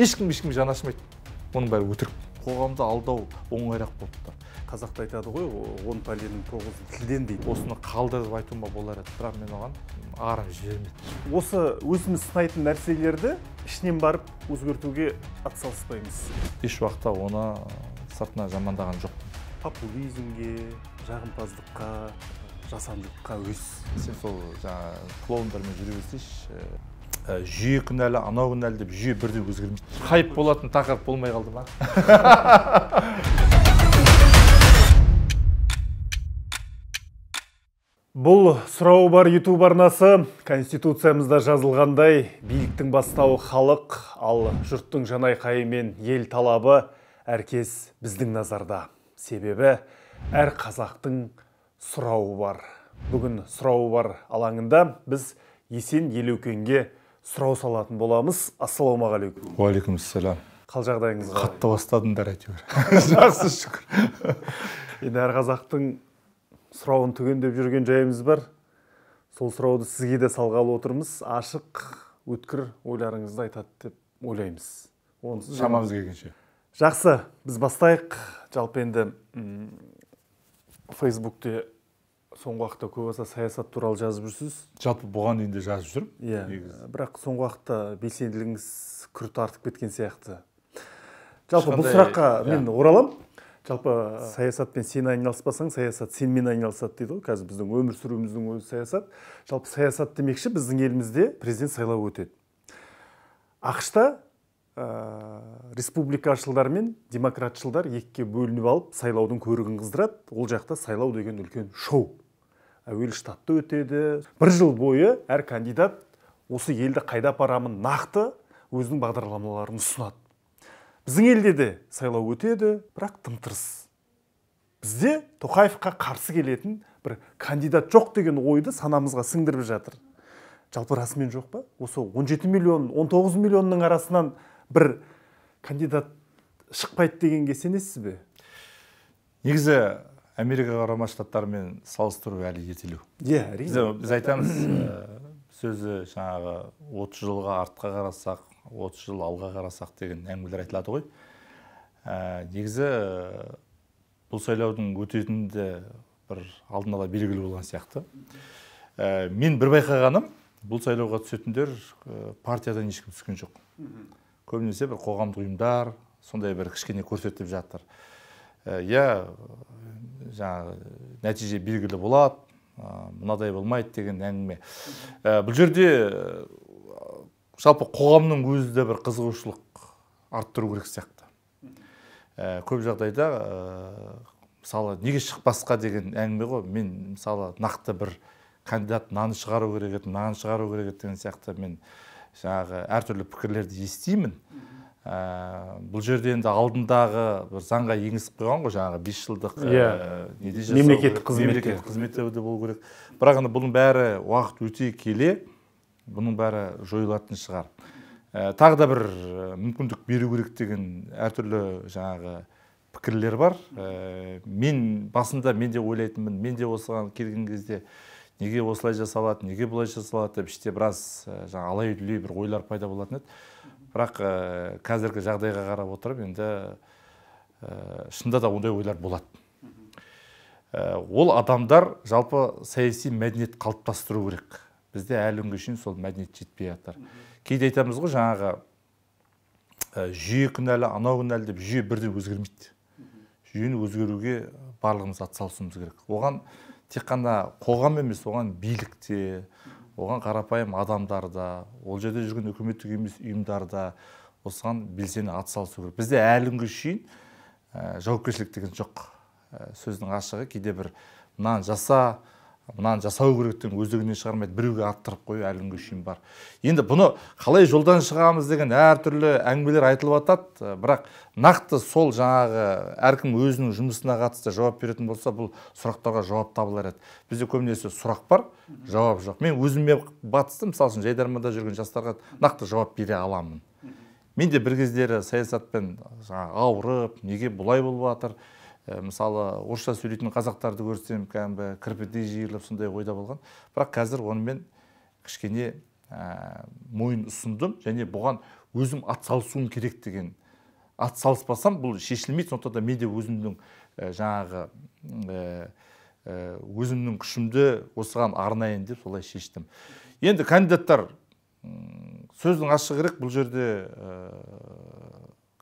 ешкім ешкім жанашымайды оның бәрі өтірік қоғамды алдау оңайырақ болыпты қазақта айтады ғой он пәленің тоғызы тілден дейді осыны қалдырып айтуыма болар еді бірақ мен оған арым жібермедім осы өзіміз сынайтын нәрселерді ішінен барып өзгертуге атсалыспаймыз еш уақытта оны сыртынан жамандаған жоқпын популизмге жағымпаздыққа жасандылыққа өз сен сол жаңағы клоундармен жүре берсейші жүйе кінәлі анау кінәлі деп жүйе бірден өзгермейді хайп болатын тақырып болмай қалды ма бұл сұрауы бар ютуб арнасы конституциямызда жазылғандай биліктің бастауы халық ал жұрттың жанайқайы мен ел талабы әркез біздің назарда себебі әр қазақтың сұрауы бар бүгін сұрауы бар алаңында біз есен елеукенге сұрау салатын боламыз ассалаумағалейкум уағалейкумассалам қал жағдайыңыз қалай қатты бастадыңдар әйтеуір жақсы шүкір енді әр қазақтың сұрауын түгендеп жүрген жайымыз бар сол сұрауды сізге де салғалы отырмыз ашық өткір ойларыңызды айтады деп ойлаймыз шамамыз келгенше жақсы біз бастайық жалпы енді фейсбукте соңғы уақытта көп аса саясат туралы жазып жүрсіз жалпы бұған дейін де жазып жүрмін иә yeah, бірақ соңғы уақытта белсенділігіңіз күрт артып кеткен сияқты жалпы бұл сұраққа yeah. Иә. мен ораламын жалпы саясатпен сен айналыспасаң саясат сенімен айналысады дейді ғой қазір біздің өмір сүруіміздің өзі саясат жалпы саясат демекші біздің елімізде президент сайлауы өтеді ақш та ә, республикашылдар мен демократшылдар екіге бөлініп алып сайлаудың көрігін қыздырады ол жақта сайлау деген үлкен шоу әуелі штатты өтеді бір жыл бойы әр кандидат осы елді қайда апарамын нақты өзінің бағдарламаларын ұсынады біздің елде де сайлау өтеді бірақ тым тырыс бізде тоқаевқа қарсы келетін бір кандидат жоқ деген ойды санамызға сіңдіріп жатыр жалпы расымен жоқ па осы 17 миллион 19 миллионның арасынан бір кандидат шықпайды дегенге сенесіз бе негізі америка құрама штаттарымен салыстыру әлі ертелеу иә әрине біз айтамыз сөзі жаңағы отыз жылға артқа қарасақ отыз жыл алға қарасақ деген әңгімелер айтылады ғой ә, негізі бұл сайлаудың өтетіні де бір алдын ала белгілі болған сияқты мен бір байқағаным бұл сайлауға түсетіндер партиядан ешкім түскен жоқ көбінесе бір қоғамдық ұйымдар сондай бір кішкене көрсетіп жатыр иә жаңағы нәтиже белгілі болады мынадай болмайды деген әңгіме бұл жерде жалпы қоғамның өзі де бір қызығушылық арттыру керек сияқты көп жағдайда мысалы неге шықпасқа деген әңгіме ғой мен мысалы нақты бір кандидат мынаны шығару керек еді мынаны шығару керек еді деген сияқты мен жаңағы әртүрлі пікірлерді естимін ә, бұл жерде енді алдындағы бір заңға енгізіп қойған ғой жаңағы бес жылдық иә ә, мемлекеттік қызмет мемлекеттік де болу керек бірақ енді бұның бәрі уақыт өте келе бұның бәрі жойылатын шығар ә, тағы да бір ә, мүмкіндік беру керек деген әртүрлі жаңағы пікірлер бар ә, мен басында мен де ойлайтынмын мен де осыған келген кезде неге осылай жасалады неге бұлай жасалады деп іште біраз ә, жаңағы алай дүлей бір ойлар пайда болатын еді бірақ э, қазіргі жағдайға қарап отырып енді э, шынында да ондай ойлар болады э, ол адамдар жалпы саяси мәдениет қалыптастыру керек бізде әлі күнге шейін сол мәдениет жетпей жатыр кейде айтамыз ғой жаңағы ә, жүйе кінәлі анау кінәлі деп жүйе бірден өзгермейді жүйені өзгеруге барлығымыз атсалысуымыз керек оған тек қана қоғам емес оған билік те оған қарапайым адамдар да ол жерде жүрген үкіметтік емес ұйымдар да осыған белсене атсалысу керек бізде әлі күнге шейін ә, жауапкершілік деген жоқ ә, сөздің ашығы кейде бір мынаны жаса мынаны жасау керек деген өздігінен шығармайды біреуге арттырып қою әлі күнге шейін бар енді бұны қалай жолдан шығамыз деген әртүрлі әңгімелер айтылып жатады э, бірақ нақты сол жаңағы әркім өзінің жұмысына қатысты жауап беретін болса бұл сұрақтарға жауап табылар еді бізде көбінесе сұрақ бар жауап жоқ мен өзіме батысты мысалы үшін жайдарманда жүрген жастарға нақты жауап бере аламын мен де бір кездері саясатпен жаңағы ауырып неге бұлай болып жатыр Э, мысалы орысша сөйлейтін қазақтарды көрсем кәдімгі кірпідей жиырылып сондай ойда болған бірақ қазір онымен кішкене ә, мойын ұсындым және бұған өзім атсалысуым керек деген атсалыспасам бұл шешілмейді сондықтан да мен де өзімнің ә, жаңағы ә, ә, өзімнің күшімді осыған арнайын деп солай шештім енді кандидаттар сөздің ашығы керек бұл жерде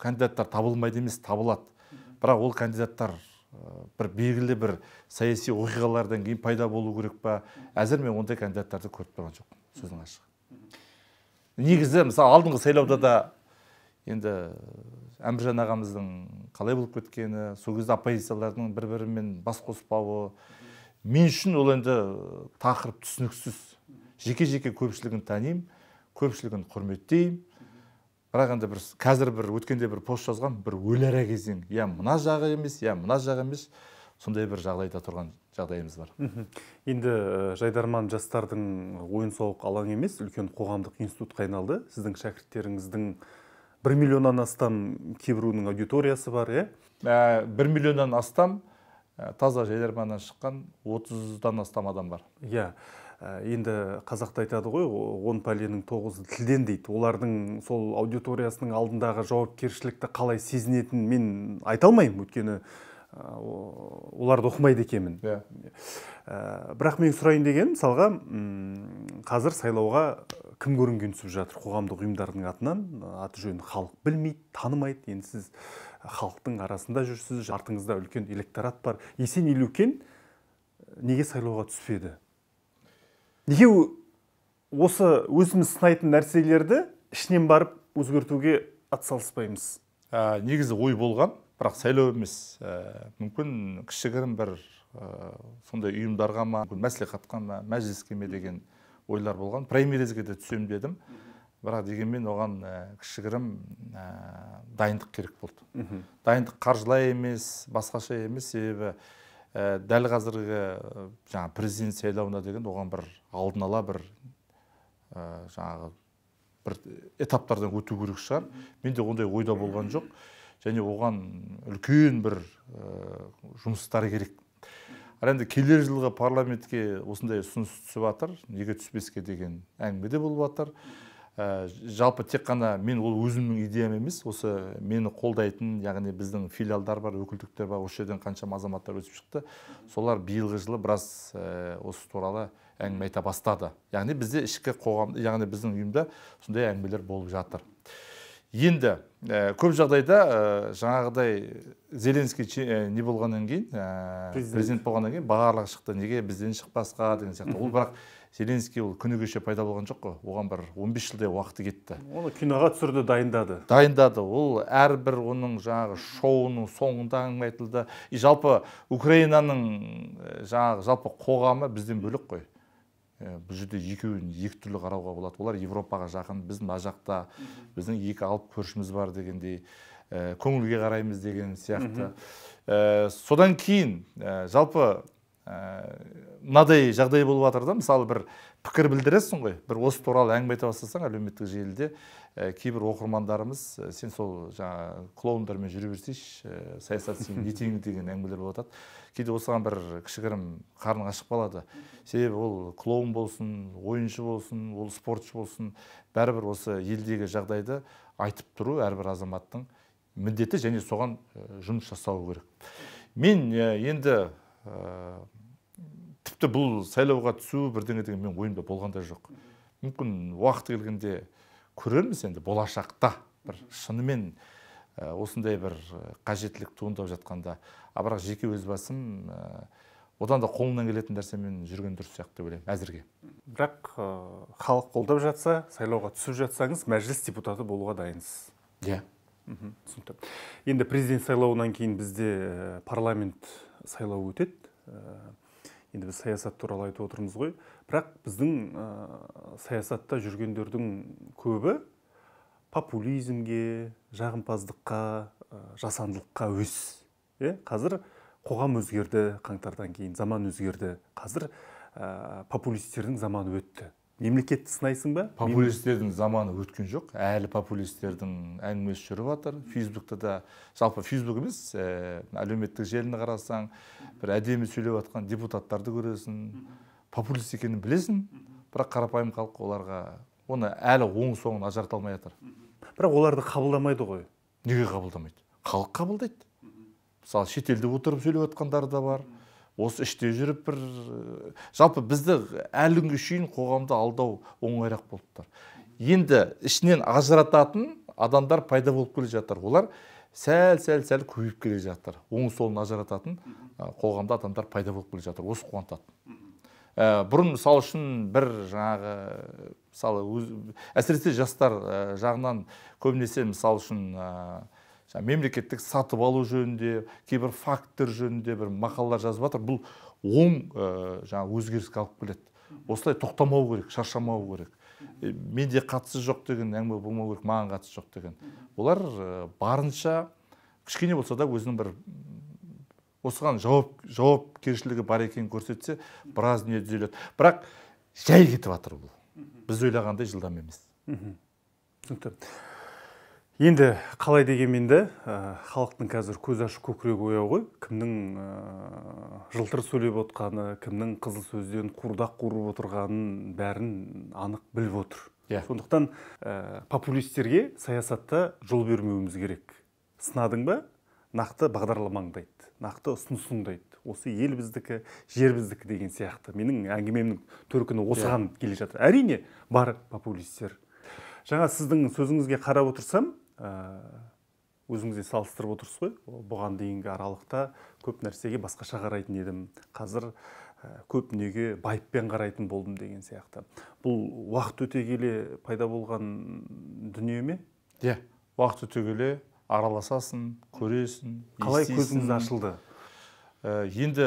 кандидаттар табылмайды емес табылады бірақ ол кандидаттар э, бір белгілі бір саяси оқиғалардан кейін пайда болу керек па әзір мен ондай кандидаттарды көріп тұрған жоқпын сөздің ашығы негізі мысалы алдыңғы сайлауда да енді э, әміржан ағамыздың қалай болып кеткені сол кезде оппозициялардың бір бірімен бас қоспауы мен үшін ол енді э, тақырып түсініксіз жеке жеке көпшілігін танимын көпшілігін құрметтеймін бірақ енді бір қазір бір өткенде бір пост жазған бір өліара кезең иә мына жағы емес иә мына жағы емес сондай бір жағдайда тұрған жағдайымыз бар енді жайдарман жастардың ойын сауық алаңы емес үлкен қоғамдық институтқа айналды сіздің шәкірттеріңіздің бір миллионнан астам кейбіреуінің аудиториясы бар иә ә, бір миллионнан астам ә, таза жайдарманнан шыққан отыздан астам адам бар иә Ә, енді қазақта айтады ғой он пәленің тоғызы тілден дейді олардың сол аудиториясының алдындағы жауапкершілікті қалай сезінетінін мен айта алмаймын өйткені ә, оларды оқымайды екенмін иә yeah. Ә, бірақ мен сұрайын дегенім мысалға қазір сайлауға кім көрінген түсіп жатыр қоғамдық ұйымдардың атынан аты жөнін халық білмейді танымайды енді сіз халықтың арасында жүрсіз артыңызда үлкен электорат бар есен елеукен неге сайлауға түспеді неге осы өзіміз сынайтын нәрселерді ішінен барып өзгертуге атсалыспаймыз ә, негізі ой болған бірақ сайлау емес ә, мүмкін кішігірім бір ә, сондай ұйымдарға ма мүмкін мәслихатқа ма мәжіліске ме деген ойлар болған праймеризге де түсем дедім бірақ дегенмен оған ә, кішігірім ә, дайындық керек болды дайындық қаржылай емес басқаша емес себебі ә, дәл қазіргі э, жаңа президент сайлауына деген оған бір алдын ала бір ә, жаңағы бір этаптардан өту керек шығар менде ондай ойда болған жоқ және оған үлкен бір ә, жұмыстар керек ал енді келер жылғы парламентке осындай ұсыныс түсіп жатыр неге түспеске деген әңгіме де болып жатыр ә, жалпы тек қана мен ол өзімнің идеям емес осы мені қолдайтын яғни біздің филиалдар бар өкілдіктер бар осы жерден қаншама азаматтар өсіп шықты солар биылғы жылы біраз ә, осы туралы әңгіме айта бастады яғни бізде ішкі қоғам яғни біздің ұйымда сондай әңгімелер болып жатыр енді ә, көп жағдайда ә, жаңағыдай зеленский не болғаннан кейін президент. президент болғаннан кейін барлығы шықты неге бізден шықпасқа деген сияқты ол бірақ зеленский ол күні кеше пайда болған жоқ қой оған бір 15 бес жылдай уақыты кетті оны киноға түсірді дайындады дайындады ол әрбір оның жаңағы шоуының соңында әңгіме айтылды и жалпы украинаның э, жаңағы жалпы қоғамы бізден бөлек қой э, бұл жерде екеуін екі түрлі қарауға болады олар европаға жақын біз мына жақта біздің екі алып көршіміз бар дегендей э, көңілге қараймыз деген сияқты содан кейін жалпы Э, мынадай жағдай болып жатыр да мысалы бір пікір білдіресің ғой бір осы туралы әңгіме айта бастасаң әлеуметтік желіде ә, кейбір оқырмандарымыз э, сен сол жаңағы клоундармен жүре берсейші ә, саясат сенің етегің деген әңгімелер болып жатады кейде осыған бір кішігірім қарның ашып қалады себебі ол клоун болсын ойыншы болсын ол спортшы болсын бәрібір осы елдегі жағдайды айтып тұру әрбір азаматтың міндеті және соған жұмыс жасау керек мен енді ә, тіпті бұл сайлауға түсу бірдеңе деген менің ойымда болған да жоқ мүмкін уақыт келгенде көрерміз енді болашақта бір шынымен осындай бір қажеттілік туындап жатқанда а бірақ жеке өз басым одан да қолынан келетін нәрсемен жүрген дұрыс сияқты деп ойлаймын әзірге бірақ халық қолдап жатса сайлауға түсіп жатсаңыз мәжіліс депутаты болуға дайынсыз иә yeah. түсінікті енді президент сайлауынан кейін бізде парламент сайлау өтеді ә, енді біз саясат туралы айтып отырмыз ғой бірақ біздің ә, саясатта жүргендердің көбі популизмге жағымпаздыққа ә, жасандылыққа өз иә қазір қоғам өзгерді қаңтардан кейін заман өзгерді қазір ә, популистердің заманы өтті мемлекетті сынайсың ба популистердің заманы өткен жоқ әлі популистердің әңгімесі жүріп жатыр фейсбукта да жалпы фейсбук емес ә, әлеуметтік желіні қарасаң бір әдемі сөйлеп жатқан депутаттарды көресің популист екенін білесің бірақ қарапайым халық оларға оны әлі оң соңын ажырата алмай жатыр бірақ оларды қабылдамайды ғой неге қабылдамайды халық қабылдайды мысалы шетелде отырып сөйлеп жатқандары да бар осы іште жүріп бір э, жалпы бізді әлі күнге шейін қоғамды алдау оңайырақ болып тұр енді ішінен ажырататын адамдар пайда болып келе жатыр олар сәл сәл сәл көбейіп келе жатыр оң солын ажырататын қоғамда адамдар пайда болып келе жатыр осы қуантады э, бұрын мысалы үшін бір жаңағы мысалы әсіресе жастар э, жағынан көбінесе мысалы үшін мемлекеттік сатып алу жөнінде кейбір фактор жөнінде бір мақалалар жазып жатыр бұл оң ә, жаңа өзгеріске алып келеді осылай тоқтамау керек шаршамау керек ә, менде қатысы жоқ деген әңгіме болмау керек маған қатысы жоқ деген олар ә, барынша кішкене болса да өзінің бір осыған жауап жауапкершілігі бар екенін көрсетсе біраз дүние түзеледі бірақ жай кетіп жатыр бұл біз ойлағандай жылдам емес түсінікті енді қалай дегенмен де халықтың қазір көз ашу көкірек ояу ғой кімнің жылтыр сөйлеп отқаны кімнің қызыл сөзден қуырдақ құрып отырғанын бәрін анық біліп отыр иә. сондықтан популистерге саясатта жол бермеуіміз керек сынадың ба нақты бағдарламаңды айт нақты ұсынысыңды айт осы ел біздікі жер біздікі деген сияқты менің әңгімемнің төркіні осыған иә. келе жатыр әрине бар популистер жаңа сіздің сөзіңізге қарап отырсам Э, өзіңізде салыстырып отырсыз ғой бұған дейінгі аралықта көп нәрсеге басқаша қарайтын едім қазір э, көп неге байыппен қарайтын болдым деген сияқты бұл уақыт өте келе пайда болған дүние ме иә yeah. уақыт өте келе араласасың көресің қалай көзіңіз ашылды э, енді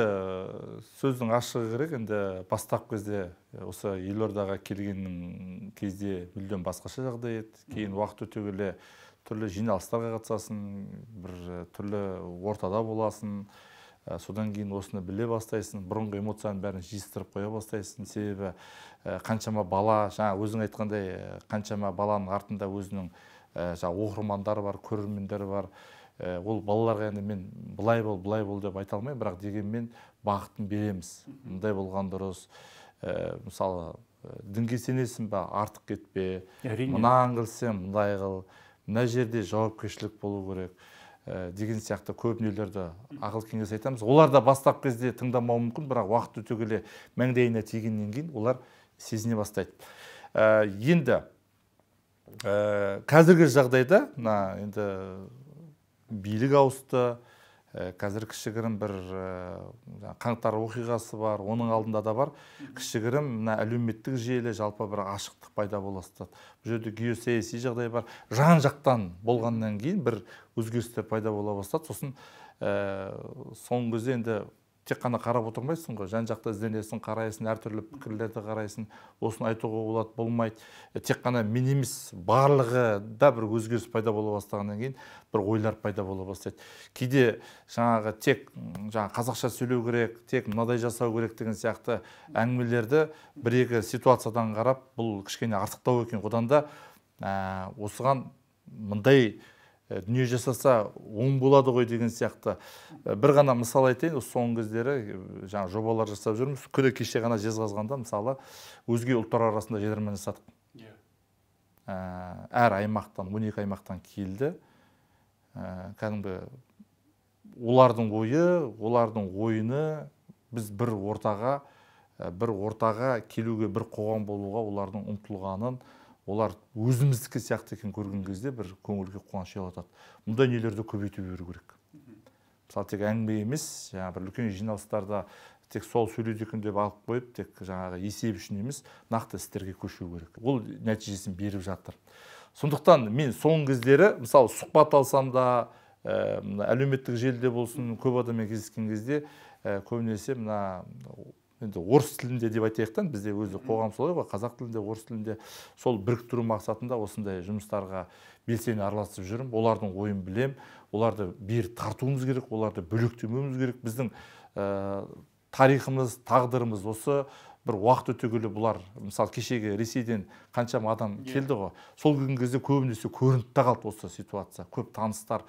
сөздің ашығы керек енді бастап кезде осы елордаға келген кезде мүлдем басқаша жағдай еді кейін уақыт өте келе түрлі жиналыстарға қатысасың бір түрлі ортада боласың содан кейін осыны біле бастайсың бұрынғы эмоцияның бәрін жиыстырып қоя бастайсың себебі ә, қаншама бала жаңа өзің айтқандай қаншама баланың артында өзінің ә, жаңағы оқырмандары бар көрермендері бар ә, ол балаларға енді мен былай бол былай бол деп айта алмаймын бірақ дегенмен бағытын береміз мындай болған дұрыс мысалы дінге сенесің ба артық кетпе мынаған қылсең мындай қыл мына жерде жауапкершілік болу керек э, деген сияқты көп дүниелерді ақыл кеңес айтамыз олар да бастап кезде тыңдамауы мүмкін бірақ уақыт өте келе маңдайына тигеннен кейін олар сезіне бастайды ә, енді ә, қазіргі жағдайда мына енді билік ауысты Э, қазір кішігірім бір э, қаңтар оқиғасы бар оның алдында да бар кішігірім мына әлеуметтік желі жалпы бір ашықтық пайда бола бастады бұл жерде геосаяси жағдай бар жан жақтан болғаннан кейін бір өзгерістер пайда бола бастады сосын ә, соңғы кезде енді тек қана қарап отырмайсың ғой жан жақты ізденесің қарайсың әртүрлі пікірлерді қарайсың осыны айтуға болады болмайды тек қана мен емес барлығы да бір өзгеріс пайда бола бастағаннан кейін бір ойлар пайда бола бастайды кейде жаңағы тек жаңа қазақша сөйлеу керек тек мынадай жасау керек деген сияқты әңгімелерді бір екі ситуациядан қарап бұл кішкене артықтау екен одан да ә, осыған мындай Э, дүние жасаса оң болады ғой деген сияқты э, бір ғана мысал айтайын осы соңғы кездері э, жаңа жобалар жасап жүрміз күні кеше ғана жезқазғанда мысалы өзге ұлттар арасында жедермен жасадық иә. ә, әр аймақтан он екі аймақтан келді ә, кәдімгі олардың ойы олардың ойыны біз бір ортаға бір ортаға келуге бір қоғам болуға олардың ұмтылғанын олар өзіміздікі сияқты екенін көрген кезде бір көңілге қуаныш ұялатады мұндай нелерді көбейтіп беру керек мысалы тек әңгіме емес жаңағы бір үлкен жиналыстарда тек сол сөйлейді екен деп алып қойып тек жаңағы есеп үшін емес нақты істерге көшу керек ол нәтижесін беріп жатыр сондықтан мен соңғы кездері мысалы сұхбат алсам да ә, әлеуметтік желіде болсын көп адаммен кездескен кезде көбінесе мына енді орыс тілінде деп айтайық та бізде өзі қоғам солай ғой қазақ тілінде орыс тілінде сол біріктіру мақсатында осындай жұмыстарға белсене араласып жүрмін олардың ойын білем, оларды бері тартуымыз керек оларды бөлектемеуіміз керек біздің ә, тарихымыз тағдырымыз осы бір уақыт өте келе бұлар мысалы кешегі ресейден қаншама адам иә. келді ғой сол күнгі кезде көбінесе көрініп та қалды осы ситуация көп таныстар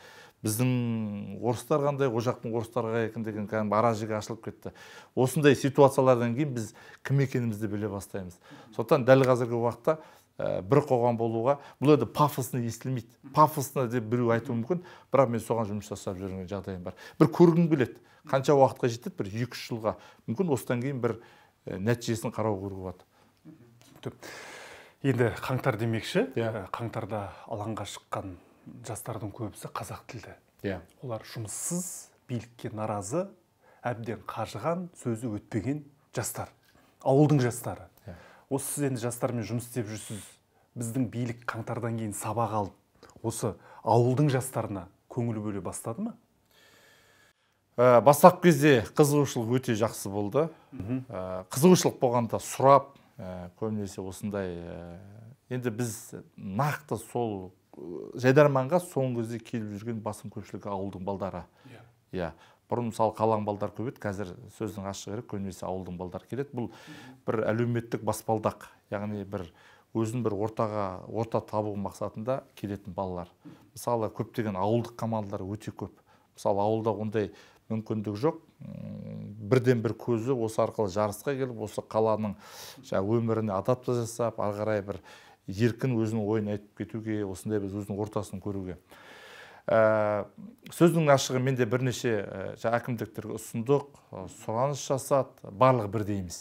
біздің орыстар қандай ол жақтың орыстары екен деген кәдімгі ара жігі ашылып кетті осындай ситуациялардан кейін біз кім екенімізді біле бастаймыз сондықтан дәл қазіргі уақытта ә, бір қоғам болуға бұл енді пафосно естілмейді пафосно деп біреу айтуы мүмкін бірақ мен соған жұмыс жасап жүрген жағдайым бар бір көргім келеді қанша уақытқа жетеді бір екі үш жылға мүмкін осыдан кейін бір Э, нәтижесін қарау керек болады енді қаңтар демекші иә. э, қаңтарда алаңға шыққан жастардың көбісі қазақ тілді иә олар жұмыссыз билікке наразы әбден қажыған сөзі өтпеген жастар ауылдың жастары иә. осы сіз енді жастармен жұмыс істеп жүрсіз біздің билік қаңтардан кейін сабақ алып осы ауылдың жастарына көңіл бөле бастады ма ә, кезде қызығушылық өте жақсы болды э, қызығушылық болғанда сұрап ә, көбінесе осындай енді біз нақты сол жайдарманға соңғы кезде келіп жүрген басым көпшілігі ауылдың балдары иә, иә. бұрын мысалы қаланың балдары көп еді қазір сөздің ашығы керек көбінесе ауылдың балдары келеді бұл бір әлеуметтік баспалдақ яғни бір өзін бір ортаға орта табу мақсатында келетін балалар мысалы көптеген ауылдық командалар өте көп мысалы ауылда ондай Мүмкіндік жоқ бірден бір көзі осы арқылы жарысқа келіп осы қаланың жаңағы өміріне адаптация жасап ары қарай бір еркін өзінің ойын айтып кетуге осындай біз өзінің ортасын көруге ә, сөздің ашығы менде бірнеше ә, әкімдіктерге ұсындық сұраныс жасады барлығы бірдей емес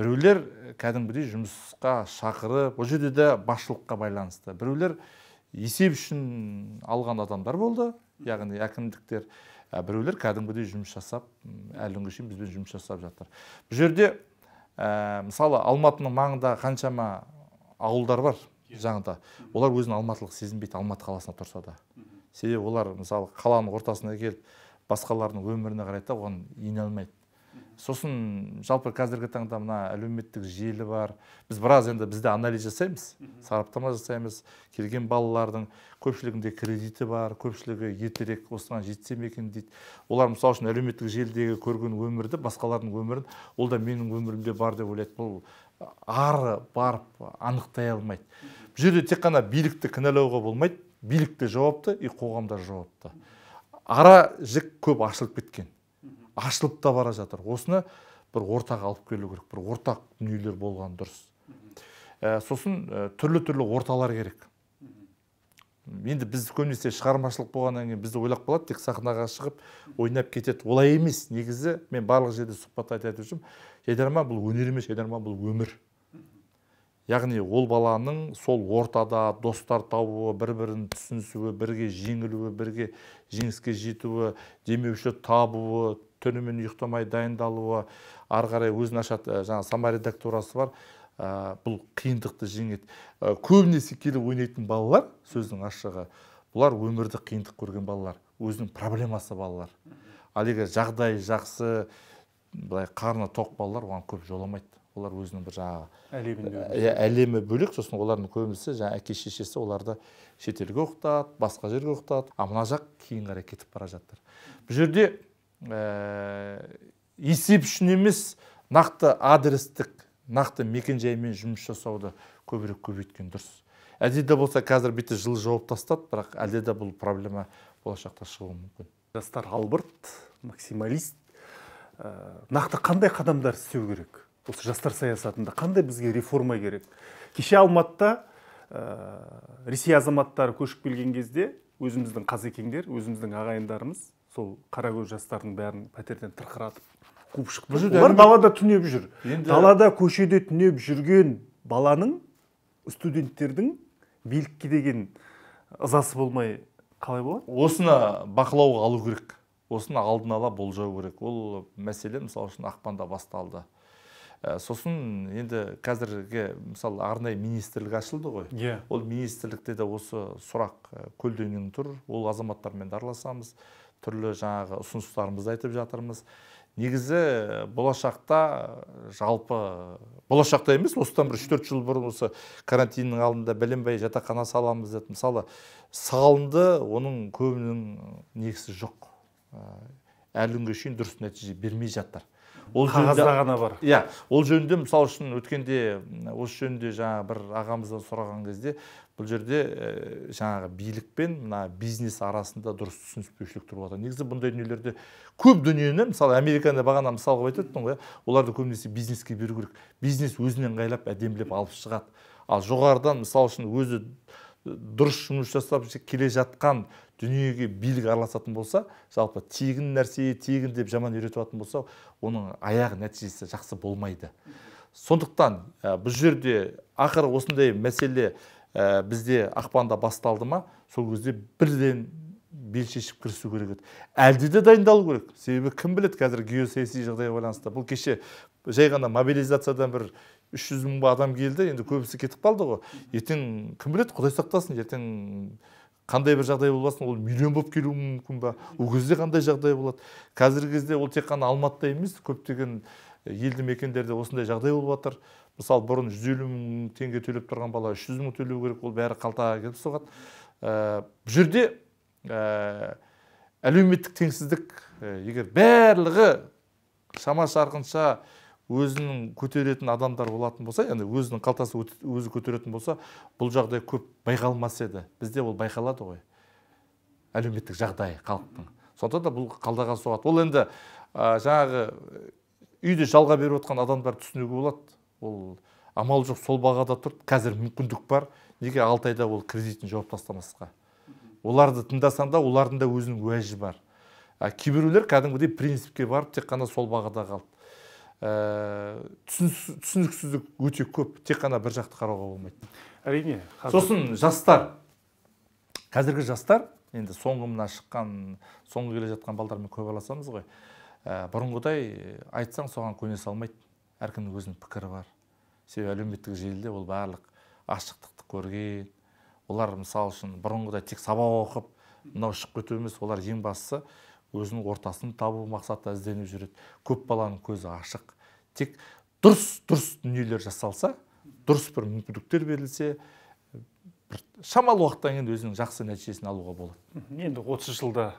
біреулер кәдімгідей жұмысқа шақырып ол жерде де басшылыққа байланысты біреулер есеп үшін алған адамдар болды яғни әкімдіктер Ә, біреулер кәдімгідей жұмыс жасап әлі күнге шейін бізбен жұмыс жасап жатыр бұл жерде ә, мысалы алматының маңында қаншама ауылдар бар жаңында олар өзін алматылық сезінбейді алматы қаласына тұрса да себебі олар мысалы қаланың ортасына келіп басқалардың өміріне қарайды да оған ене алмайды сосын жалпы қазіргі таңда мына әлеуметтік желі бар біз біраз енді бізде анализ жасаймыз сараптама жасаймыз келген балалардың көпшілігінде кредиті бар көпшілігі ертерек осыған жетсем екен дейді олар мысалы үшін әлеуметтік желідегі көрген өмірді басқалардың өмірін ол да менің өмірімде бар деп ойлайды бұл ары барып анықтай алмайды бұл жерде тек қана билікті кінәлауға болмайды билік те жауапты и қоғам да жауапты ара жік көп ашылып кеткен ашылып та бара жатыр осыны бір ортаға алып келу керек бір ортақ дүниелер болған дұрыс ә, сосын ә, түрлі түрлі орталар керек енді біз көбінесе шығармашылық болғаннан кейін бізді ойлап қалады тек сахнаға шығып ойнап кетеді олай емес негізі мен барлық жерде сұхбатта айтып жүрмін жайдарма бұл өнер емес жайдарма бұл өмір яғни ол баланың сол ортада достар табуы бір бірін түсінісуі бірге жеңілуі бірге жеңіске жетуі демеуші табуы түнімен ұйықтамай дайындалуы ары қарай өзін ашады жаңағы сама бар ә, бұл қиындықты жеңеді ә, көбінесе келіп ойнайтын балалар сөздің ашығы бұлар өмірді қиындық көрген балалар өзінің проблемасы балалар ал егер жағдайы жақсы былай қарны тоқ балалар оған көп жоламайды олар өзінің бір жаңағы әлемінде иә әлемі бөлек сосын олардың көбісі жаңа әке шешесі оларды шетелге оқытады басқа жерге оқытады ал мына жақ кейін қарай кетіп бара жатыр бұл жерде ә, э, есеп үшін емес нақты адрестік нақты мекенжаймен жұмыс жасауды көбірек көбейткен дұрыс әлде де болса қазір бүйтіп жылы жауып тастады бірақ әлде де бұл проблема болашақта шығуы мүмкін жастар албырт максималист э, нақты қандай қадамдар істеу керек осы жастар саясатында қандай бізге реформа керек кеше алматыда ә, ресей азаматтары көшіп келген кезде өзіміздің қазекеңдер өзіміздің ағайындарымыз сол қаракөз жастардың бәрін пәтерден тырқыратып қуып шықты олар далада түнеп жүр енді... далада көшеде түнеп жүрген баланың студенттердің билікке деген ызасы болмай қалай болады осыны бақылауға алу керек осыны алдын ала болжау керек ол мәселе мысалы үшін ақпанда басталды ә, сосын енді қазіргі мысалы арнайы министрлік ашылды ғой иә ол министрлікте де осы сұрақ ә, көлденең тұр ол азаматтармен араласамыз түрлі жаңағы ұсыныстарымызды айтып жатырмыз негізі болашақта жалпы болашақта емес осыдан бір үш төрт жыл бұрын осы карантиннің алдында бәленбай жатақхана саламыз деп мысалы салынды оның көбінің негізі жоқ ә, әлі күнге шейін дұрыс нәтиже бермей жатыр ол қағазда ғана бар иә ол жөнінде мысалы үшін өткенде осы жөнінде жаңа бір ағамыздан сұраған кезде бұл жерде э, жаңағы билік пен мына бизнес арасында дұрыс түсініспеушілік тұрып жатыр негізі бұндай дүниелерде көп дүниені мысалы американы бағана мысал қылып айтып ғой оларды көбінесе бизнеске беру керек бизнес өзінен ыңғайлап әдемілеп алып шығады ал жоғарыдан мысалы үшін өзі дұрыс жұмыс жасап келе жатқан дүниеге билік араласатын болса жалпы тегін нәрсе тегін деп жаман үйретіп болса оның аяғы нәтижесі жақсы болмайды сондықтан ә, бұл жерде ақыры осындай мәселе Э, бізде ақпанда басталды ма сол кезде бірден бел шешіп кірісу керек еді әлде де дайындалу керек себебі кім біледі қазір геосаяси жағдайға байланысты бұл кеше жай ғана мобилизациядан бір үш жүз мың адам келді енді көбісі кетіп қалды ғой ертең кім біледі құдай сақтасын ертең қандай бір жағдай болмасын ол миллион болып келуі мүмкін ба ол кезде қандай жағдай болады қазіргі кезде ол тек қана алматыда емес көптеген елді мекендерде осындай жағдай болып жатыр мысалы бұрын жүз елу мың теңге төлеп тұрған бала үш жүз мың төлеу керек ол бәрі қалтаға келіп соғады ә, бұл жерде ә, әлеуметтік теңсіздік ә, егер барлығы шама шарқынша өзінің көтеретін адамдар болатын болса яғни өзінің қалтасы өзі көтеретін болса бұл жағдай көп байқалмас еді бізде ол байқалады ғой әлеуметтік жағдай халықтың сондықтан да бұл қалтаға соғады ол енді ә, жаңағы үйді жалға беріп отқан адамдар түсінуге болады ол амал жоқ сол бағада тұрды қазір мүмкіндік бар неге алты айда ол кредитін жауып тастамасқа оларды тыңдасаң да олардың да өзінің уәжі бар а кейбіреулер кәдімгідей принципке барып тек қана сол бағада қалды ә, түсініксіздік өте көп тек қана бір жақты қарауға болмайды әрине сосын жастар қазіргі жастар енді соңғы мына шыққан соңғы келе жатқан балдармен көп араласамыз ғой ә, бұрынғыдай э, айтсаң соған көне салмайды әркімнің өзінің пікірі бар себебі әлеуметтік желіде ол барлық ашықтықты көрген олар мысалы үшін бұрынғыдай тек сабақ оқып мынау шығып кету емес олар ең бастысы өзінің ортасын табу мақсатта ізденіп жүреді көп баланың көзі ашық тек дұрыс дұрыс дүниелер жасалса дұрыс бір мүмкіндіктер берілсе бір шамалы уақыттан кейін өзінің жақсы нәтижесін алуға болады енді отыз жылда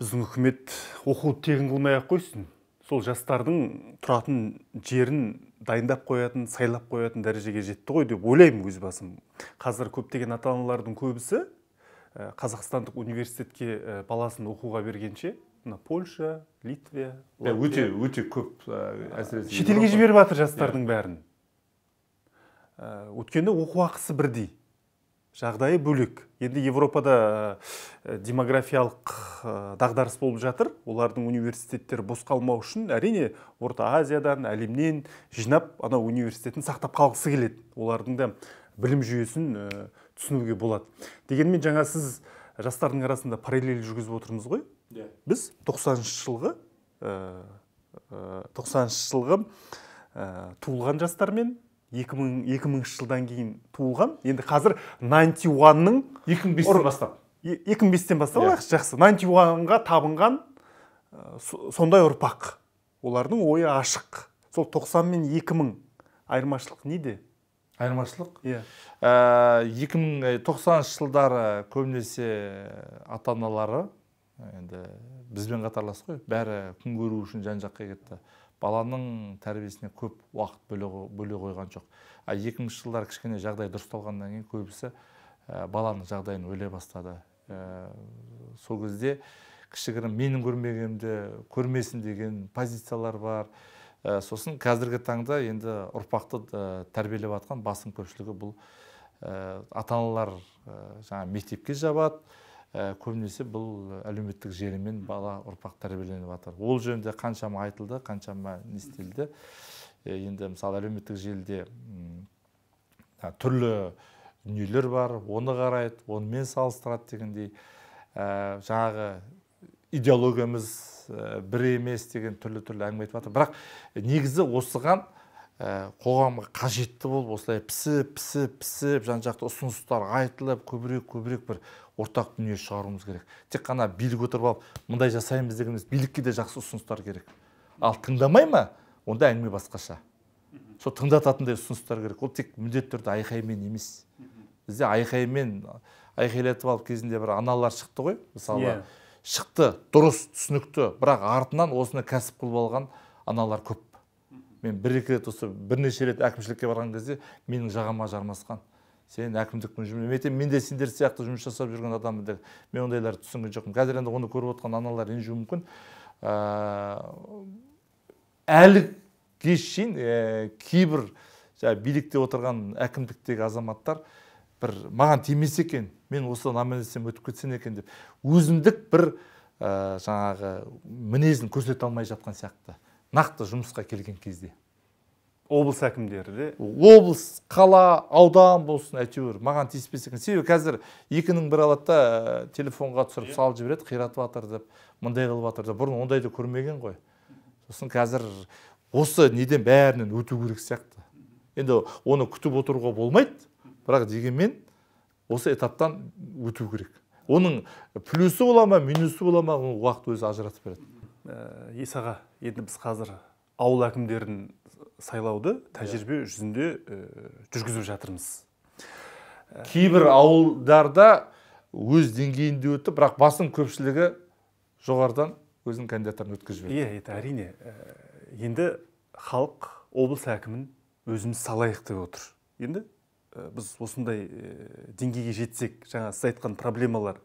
біздің үкімет оқуды тегін қылмай ақ қойсын сол жастардың тұратын жерін дайындап қоятын сайлап қоятын дәрежеге жетті ғой деп ойлаймын өз басым қазір көптеген ата аналардың көбісі э, қазақстандық университетке э, баласын оқуға бергенше мына польша литвия э, өте өте көп әсіресе шетелге жіберіп жатыр жастардың иә. бәрін өйткені оқу ақысы бірдей жағдайы бөлек енді европада э, э, демографиялық э, дағдарыс болып жатыр олардың университеттері бос қалмау үшін әрине орта азиядан әлемнен жинап анау университетін сақтап қалғысы келеді олардың да білім жүйесін түсінуге болады дегенмен жаңа сіз жастардың арасында параллель жүргізіп отырмыз ғой yeah. біз 90 жылғы тоқсаныншы жылғы туылған жастармен екі мың екі мыңыншы жылдан кейін туылған енді қазір найнти уанның екі мың бестен бастап екі мың бестен бастап алайықшы жақсы найнти уанға табынған э, сондай ұрпақ олардың ойы ашық сол 90 мен екі мың айырмашылық неде айырмашылық иә э, екі мың э, тоқсаныншы жылдары көбінесе ата аналары енді бізбен қатарлас қой бәрі күн көру үшін жан жаққа кетті баланың тәрбиесіне көп уақыт бөле қойған жоқ а екі мыңыншы жылдары кішкене жағдай дұрысталғаннан кейін көбісі ә, баланың жағдайын ойлай бастады ә, сол кезде кішігірім менің көрмегенімді көрмесін деген позициялар бар ә, сосын қазіргі таңда енді ұрпақты ә, тәрбиелеп жатқан басым көпшілігі бұл ә, ата аналар ә, жаңа мектепке жабады көбінесе бұл әлеуметтік желімен бала ұрпақ тәрбиеленіп жатыр ол жөнінде қаншама айтылды қаншама не істелді енді мысалы әлеуметтік желіде түрлі дүниелер бар оны қарайды онымен салыстырады дегендей ә, жаңағы идеологиямыз бір емес деген түрлі түрлі әңгіме айтып жатыр бірақ негізі осыған Ә, қоғамға қажетті болып осылай пісіп пісіп пісіп жан жақты ұсыныстар айтылып көбірек көбірек бір ортақ дүние шығаруымыз керек тек қана билік отырып алып мындай жасаймыз деген емес билікке де жақсы ұсыныстар керек ал тыңдамай ма онда әңгіме басқаша сол тыңдататындай ұсыныстар керек ол тек міндетті түрде айқаймен емес бізде айқаймен айқайлатып алып кезінде бір аналар шықты ғой мысалы yeah. Иә. шықты дұрыс түсінікті бірақ артынан осыны кәсіп қылып алған аналар көп мен бір екі рет осы бірнеше рет әкімшілікке барған кезде менің жағама жармасқан сен әкімдікпен жұмыс мен мен де сендер сияқты жұмыс жасап жүрген адаммын деп мен ондайларды түсінген жоқпын қазір енді оны көріп отырған аналар ренжуі мүмкін ә, әлі шейін ә, кейбір жаңағы билікте отырған әкімдіктегі азаматтар бір маған тимесе екен мен осыдан есен өтіп кетсем екен деп өзіндік бір ә, жаңағы мінезін көрсете алмай жатқан сияқты нақты жұмысқа келген кезде облыс әкімдері де облыс қала аудан болсын әйтеуір маған тиіспесе екен себебі қазір екінің бірі алады да ә, телефонға түсіріп иә. салып жібереді қиратып жатыр деп мындай қылып жатыр деп бұрын ондайды көрмеген ғой сосын қазір осы неден бәрінен өту керек сияқты енді оны күтіп отыруға болмайды бірақ дегенмен осы этаптан өту керек оның плюсы бола ма минусы бола ма оны уақыт өзі ажыратып береді Э, есаға енді біз қазір ауыл әкімдерін сайлауды иә. тәжірибе жүзінде э, жүргізіп жатырмыз э, кейбір ауылдарда өз деңгейінде өтті бірақ басым көпшілігі жоғарыдан өзінің кандидаттарын өткізіп жіберді иә әрине енді халық облыс әкімін өзіміз салайық деп отыр енді біз осындай деңгейге жетсек жаңа сіз айтқан проблемалар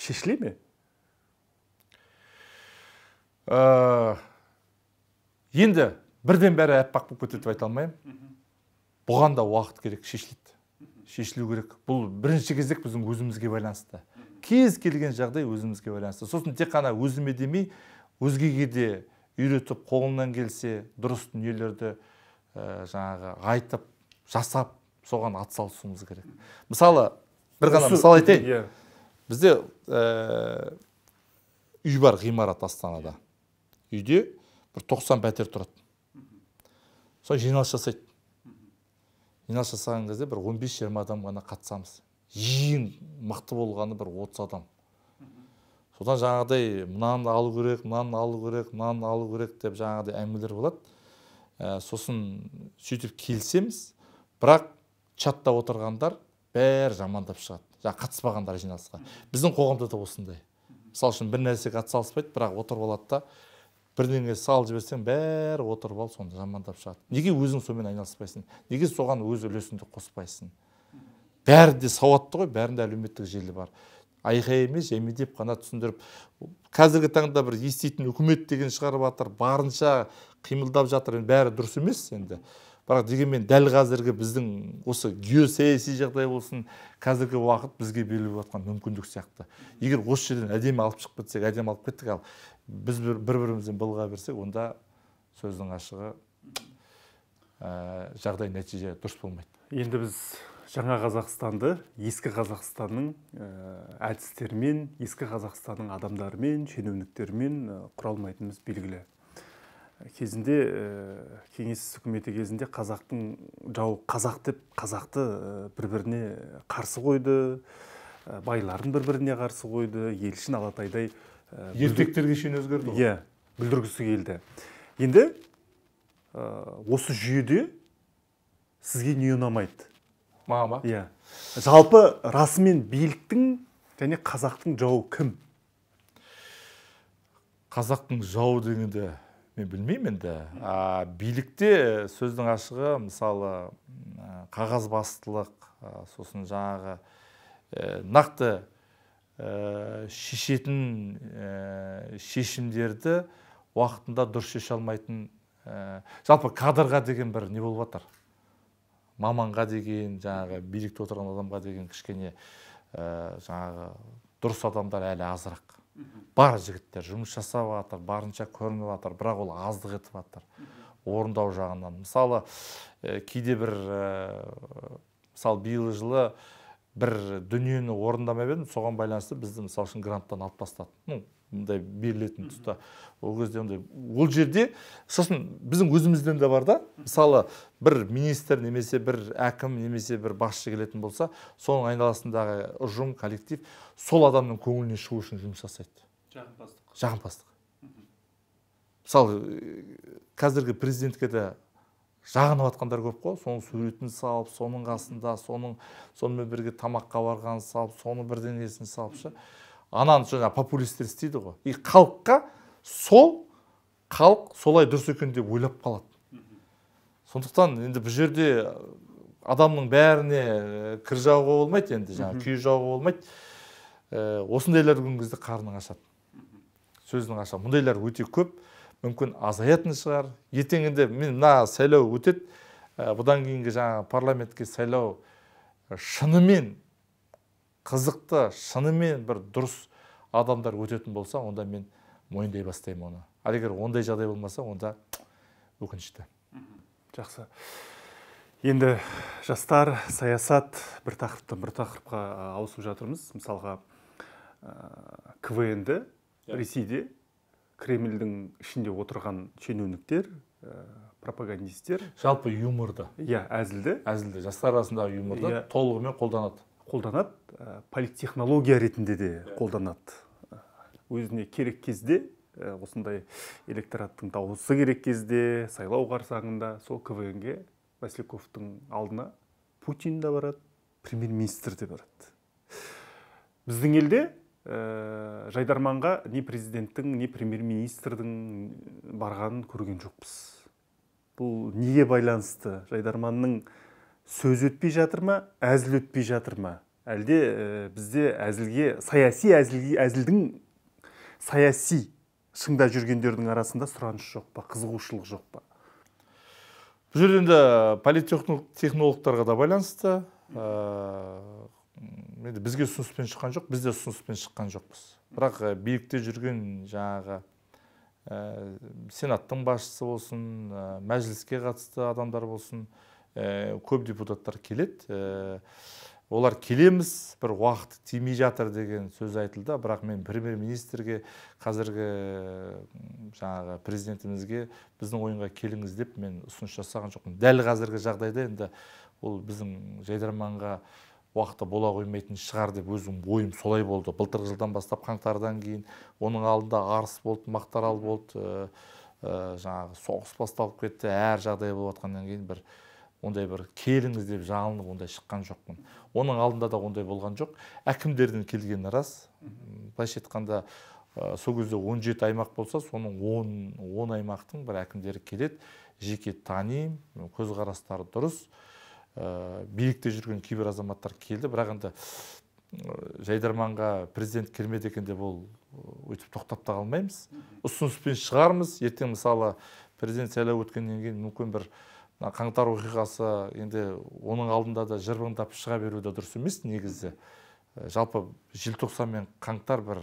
шешіле ме ә, енді бірден бәрі аппақ болып кетеді деп айта алмаймын бұған да уақыт керек шешіледі шешілу керек бұл бірінші кезек біздің өзімізге байланысты кез келген жағдай өзімізге байланысты сосын тек қана өзіме демей өзгеге де үйретіп қолынан келсе дұрыс дүниелерді ә, жаңағы айтып жасап соған атсалысуымыз керек мысалы бір ғана мысал айтайын иә. бізде ә, үй бар ғимарат астанада үйде бір тоқсан пәтер тұрады сол жиналыс жасайды жиналыс жасаған кезде бір 15-20 адам ғана қатысамыз ең мықты болғаны бір 30 адам содан жаңағыдай мынаны алу керек мынаны алу керек мынаны алу керек деп жаңағыдай әңгімелер болады ә, сосын сөйтіп келісеміз бірақ чатта отырғандар бәрі жамандап шығады жаңағы қатыспағандар жиналысқа біздің қоғамда да осындай мысалы үшін бір нәрсеге атсалыспайды бірақ отырып алады да бірдеңе салып жіберсең бәрі отырып алып соны жамандап шығады неге өзің сонымен айналыспайсың неге соған өз үлесіңді қоспайсың бәрі де сауатты ғой бәрінде әлеуметтік желі бар айқай емес деп қана түсіндіріп қазіргі таңда бір еститін үкімет деген шығарып жатыр барынша қимылдап жатыр бәрі дұрыс емес енді бірақ дегенмен дәл қазіргі біздің осы геосаяси жағдай болсын қазіргі уақыт бізге беріліп жатқан мүмкіндік сияқты егер осы жерден әдемі алып шығып кетсек әдемі алып кеттік ал біз бір, бірімізден былыға берсек онда сөздің ашығы ә, жағдай нәтиже дұрыс болмайды енді біз жаңа қазақстанды ескі қазақстанның әдістерімен ескі қазақстанның адамдарымен шенеуніктермен ә, құра алмайтынымыз белгілі кезінде ә, кеңес үкіметі кезінде қазақтың жау қазақ деп қазақты э, бір біріне қарсы қойды ә, байларын бір біріне қарсы қойды елшін алатайдай ә, ертектерге шейін өзгерді ғой иә бүлдіргісі келді енді осы жүйеде сізге не ұнамайды маған ба иә жалпы расымен биліктің және қазақтың жауы кім қазақтың жауы дегенде мен білмеймін енді ә, билікте сөздің ашығы мысалы қағазбастылық ә, сосын жаңағы ә, нақты ә, шешетін ә, шешімдерді уақытында дұрыс шеше алмайтын жалпы кадрға деген бір не болып жатыр маманға деген жаңағы билікте отырған адамға деген кішкене жаңағы дұрыс адамдар әлі азырақ бар жігіттер жұмыс жасап жатыр барынша көрініп жатыр бірақ ол аздық етіп жатыр орындау жағынан мысалы ә, кейде бір ә, мысалы биылғы жылы бір дүниені орындамап едім соған байланысты бізді мысалы үшін гранттан алып тастады ну мындай берілетін тұста ол кезде ондай ол жерде сосын біздің өзімізден де бар да мысалы бір министр немесе бір әкім немесе бір басшы келетін болса соның айналасындағы ұжым коллектив сол адамның көңіліне шығу үшін жұмыс жасайды жағымпаздық жағымпаздық мысалы э, қазіргі президентке де жағынып жатқандар көп қой соның суретін салып соның қасында соның сонымен бірге тамаққа барғанын салып соның бірдеңесін салып ше ананы жаңа популистер істейді ғой и халыққа сол халық солай дұрыс екен деп ойлап қалады сондықтан енді бұл жерде э, адамның бәріне э, кір жағуға болмайды енді жаңағы күйе жағуға болмайды ә, осындайлар бүгінгі кезде қарның ашады сөздің ашады мұндайлар өте көп мүмкін азаятын шығар ертең енді мен мына сайлау өтеді ә, бұдан кейінгі жаңағы парламентке сайлау шынымен қызықты шынымен бір дұрыс адамдар өтетін болса онда мен мойындай бастаймын оны ал егер ондай жағдай болмаса онда өкінішті жақсы енді жастар саясат бір тақырыптан бір тақырыпқа ауысып жатырмыз мысалға ә, ді ресейде кремльдің ішінде отырған шенеуніктер ә, пропагандистер жалпы юморды иә әзілді әзілді жастар арасындағы юморды иә. толығымен қолданады қолданады э, политтехнология ретінде де қолданады э, өзіне керек кезде э, осындай электораттың дауысы керек кезде сайлау қарсаңында сол ге васильковтың алдына путин да барады премьер министр де барады біздің елде ә, жайдарманға не президенттің не премьер министрдің барғанын көрген жоқпыз бұл неге байланысты жайдарманның сөз өтпей жатыр ма әзіл өтпей жатыр ма әлде э, бізде әзілге саяси әзілге, әзілдің саяси шыңда жүргендердің арасында сұраныс жоқ па қызығушылық жоқ па бұл жерде енді политтехнологтарға да байланысты ә, енді бізге ұсыныспен шыққан жоқ бізде ұсыныспен шыққан жоқпыз бірақ ә, билікте жүрген жаңағы ә, сенаттың басшысы болсын мәжіліске қатысты адамдар болсын көп депутаттар келеді олар келеміз бір уақыт тимей жатыр деген сөз айтылды бірақ мен премьер министрге қазіргі жаңағы президентімізге біздің ойынға келіңіз деп мен ұсыныс жасаған жоқпын дәл қазіргі жағдайда енді ол біздің жайдарманға уақыты бола қоймайтын шығар деп өзім ойым солай болды былтырғы жылдан бастап қаңтардан кейін оның алдында арыс болды мақтарал болды ә, ә, жаңағы соғыс басталып кетті әр жағдай болып жатқаннан кейін бір ондай бір келіңіз деп жалынып ондай шыққан жоқпын оның алдында да ондай болған жоқ әкімдердің келгені рас былайша айтқанда ә, сол кезде он жеті аймақ болса соның он он аймақтың бір әкімдері келеді жеке танимын көзқарастары дұрыс ә, билікте жүрген кейбір азаматтар келді бірақ енді жайдарманға президент келмеді екен деп ол өйтіп тоқтап та қалмаймыз ұсыныспен шығармыз ертең мысалы президент сайлауы өткеннен кейін мүмкін бір мына қаңтар оқиғасы енді оның алдында да жырбыңдап шыға беру де дұрыс емес негізі э, жалпы желтоқсан мен қаңтар бір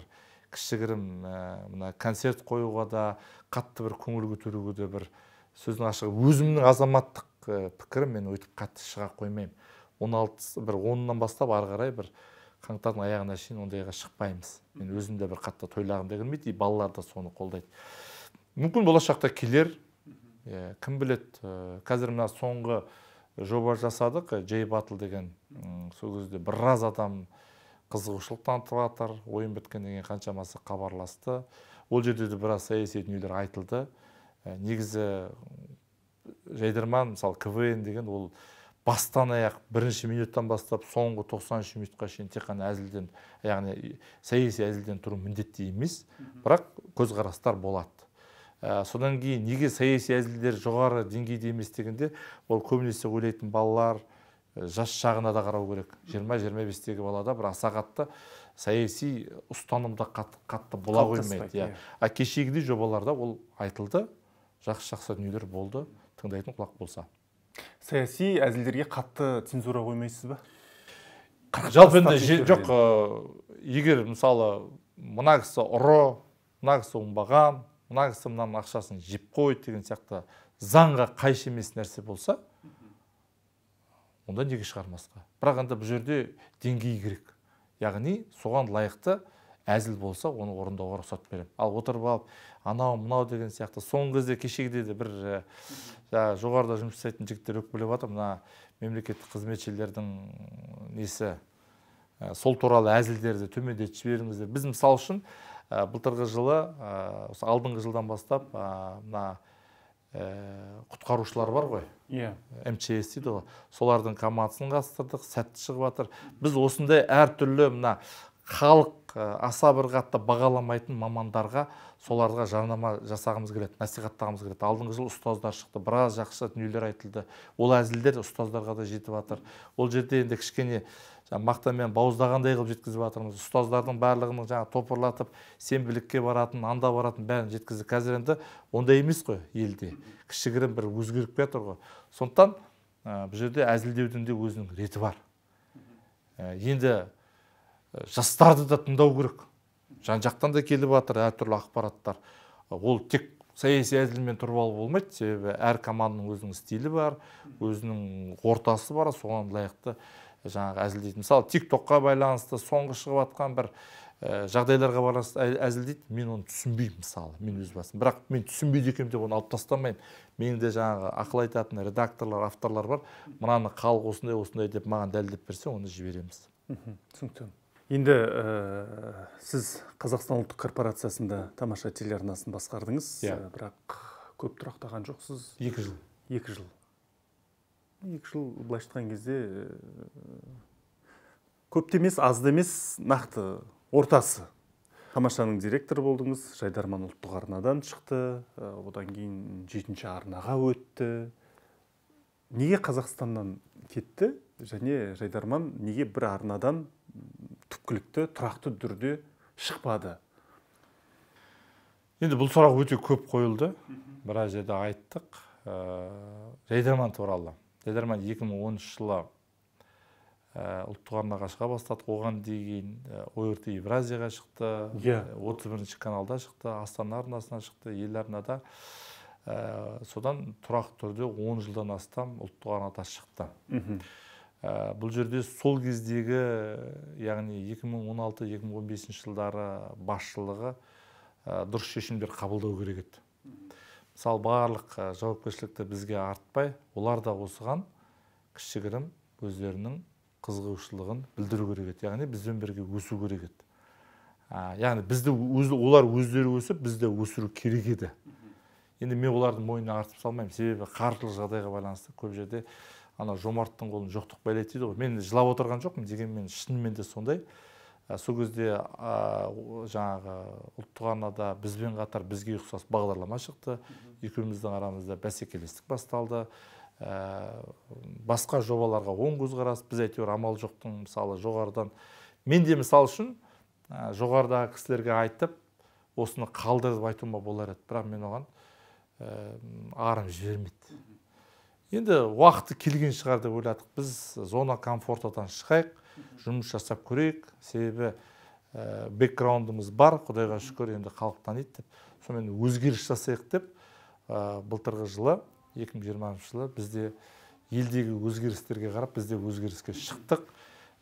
кішігірім э, мына концерт қоюға да қатты бір көңіл көтеруге де бір сөздің ашығы өзімнің азаматтық э, пікірім мен өйтіп қатты шыға қоймаймын он алтысы бір оннан бастап ары қарай бір қаңтардың аяғына шейін ондайға шықпаймыз мен өзім де бір қатты тойлағым да келмейді и балалар да соны қолдайды мүмкін болашақта келер иә кім білет, қазір мына соңғы жоба жасадық джей батл деген сол кезде біраз адам қызығушылық танытып жатыр ойын біткеннен кейін қаншамасы хабарласты ол жерде де біраз саяси дүниелер айтылды негізі жайдарман мысалы квн деген ол бастан аяқ бірінші минуттан бастап соңғы тоқсаныншы минутқа шейін тек қана әзілден яғни саяси әзілден тұру міндетті емес бірақ көзқарастар болады ә, содан кейін неге саяси әзілдер жоғары деңгейде емес дегенде ол көбінесе ойлайтын балалар жас шағына да қарау керек 20-25 бестегі балада бір аса қатты саяси ұстанымда қатты, қатты бола қоймайды иә. иә а кешегідей жобаларда ол айтылды жақсы жақсы дүниелер болды тыңдайтын құлақ болса саяси әзілдерге қатты цензура қоймайсыз ба жалпы енді жоқ егер мысалы мына кісі ұры мына кісі оңбаған мына кісі мынаның ақшасын жеп қойды деген сияқты заңға қайшы емес нәрсе болса онда неге шығармасқа бірақ енді бұл жерде деңгей керек яғни соған лайықты әзіл болса оны орындауға рұқсат беремін ал отырып алып анау мынау деген сияқты соңғы кезде кешегіде де бір жаңағы э, жоғарыда жұмыс жасайтын жігіттер өкпелеп жатыр мына мемлекеттік қызметшілердің несі э, сол туралы әзілдерді төмендетіп жіберіңіздер біз мысалы үшін Э, былтырғы жылы э, осы алдыңғы жылдан бастап э, мына құтқарушылар бар ғой иә мчс дейді ғой солардың командасын қатыстырдық сәтті шығып жатыр біз осындай әртүрлі мына халық аса бір қатты бағаламайтын мамандарға соларға жарнама жасағымыз келеді насихаттағымыз келеді алдыңғы жылы ұстаздар шықты біраз жақсы дүниелер айтылды ол әзілдер ұстаздарға да жетіп жатыр ол жерде енді кішкене жаңағы мақтамен бауыздағандай қылып жеткізіп жатырмыз ұстаздардың барлығының жаңа топырлатып сенбілікке баратын анда баратын бәрін жеткізді қазір енді ондай емес қой елде кішігірім бір өзгеріп келе жатыр ғой сондықтан бұл жерде әзілдеудің де өзінің реті бар ә, енді жастарды да тыңдау керек жан жақтан да келіп жатыр әртүрлі ақпараттар ол тек саяси әзілмен тұрып алу болмайды себебі әр команданың өзінің стилі бар өзінің ортасы бар соған лайықты жаңағы әзілдейді мысалы тик токқа байланысты соңғы шығып жатқан бір ә, жағдайларға байланысты әзілдейді мен оны түсінбеймін мысалы мен өз басым бірақ мен түсінбейді екенмін деп оны алып тастамаймын менің де жаңағы ақыл айтатын редакторлар авторлар бар мынаны халық осындай осындай деп маған дәлелдеп берсе оны жібереміз түсінікті енді ә, сіз қазақстан ұлттық корпорациясында тамаша телеарнасын басқардыңыз yeah. Иә. Э, бірақ көп тұрақтаған жоқсыз екі жыл екі жыл екі жыл былайша айтқан кезде э, көп те емес аз да емес нақты ортасы тамашаның директоры болдыңыз жайдарман ұлттық арнадан шықты э, одан кейін жетінші арнаға өтті неге қазақстаннан кетті және жайдарман неге бір арнадан түпкілікті тұрақты түрде шықпады енді бұл сұрақ өте көп қойылды біраз жерде айттық э, жайдарман туралы жайдарман 2013 жылы э, ұлттық арнаға шыға бастадық оған дейін э, орт евразияға шықты иә э, отыз каналда шықты астана арнасына шықты ел арнада содан тұрақты түрде 10 жылдан астам ұлттық арнада шықты бұл жерде сол кездегі яғни 2016-2015 жылдары басшылығы дұрыс шешімдер қабылдау керек еді сал барлық жауапкершілікті бізге артпай олар да осыған кішігірім өздерінің қызығушылығын білдіру керек еді яғни бізбен бірге өсу керек еді ә, яғни бізді өз, олар өздері өсіп бізді өсіру керек еді енді мен олардың мойнына артып салмаймын себебі қаржылық жағдайға байланысты көп жерде ана жомарттың қолын жоқтық байлайды дейді ғой мен жылап отырған жоқпын дегенмен шынымен де сондай Ә, сол кезде жаңағы ұлттық арнада бізбен қатар бізге ұқсас бағдарлама шықты екеуміздің арамызда бәсекелестік басталды ә, басқа жобаларға оң көзқарас біз әйтеуір амал жоқтың мысалы жоғарыдан мен де мысалы үшін ә, жоғарыдағы кісілерге айтып осыны қалдырып айтуыма болар еді бірақ мен оған арым жібермеді енді уақыты келген шығар деп ойладық біз зона комфортадан шығайық жұмыс жасап көрейік себебі ә, бэкграундымыз бар құдайға шүкір енді халық таниды деп сонымен өзгеріс жасайық деп ә, былтырғы жылы 2020 жылы бізде елдегі өзгерістерге қарап бізде өзгеріске шықтық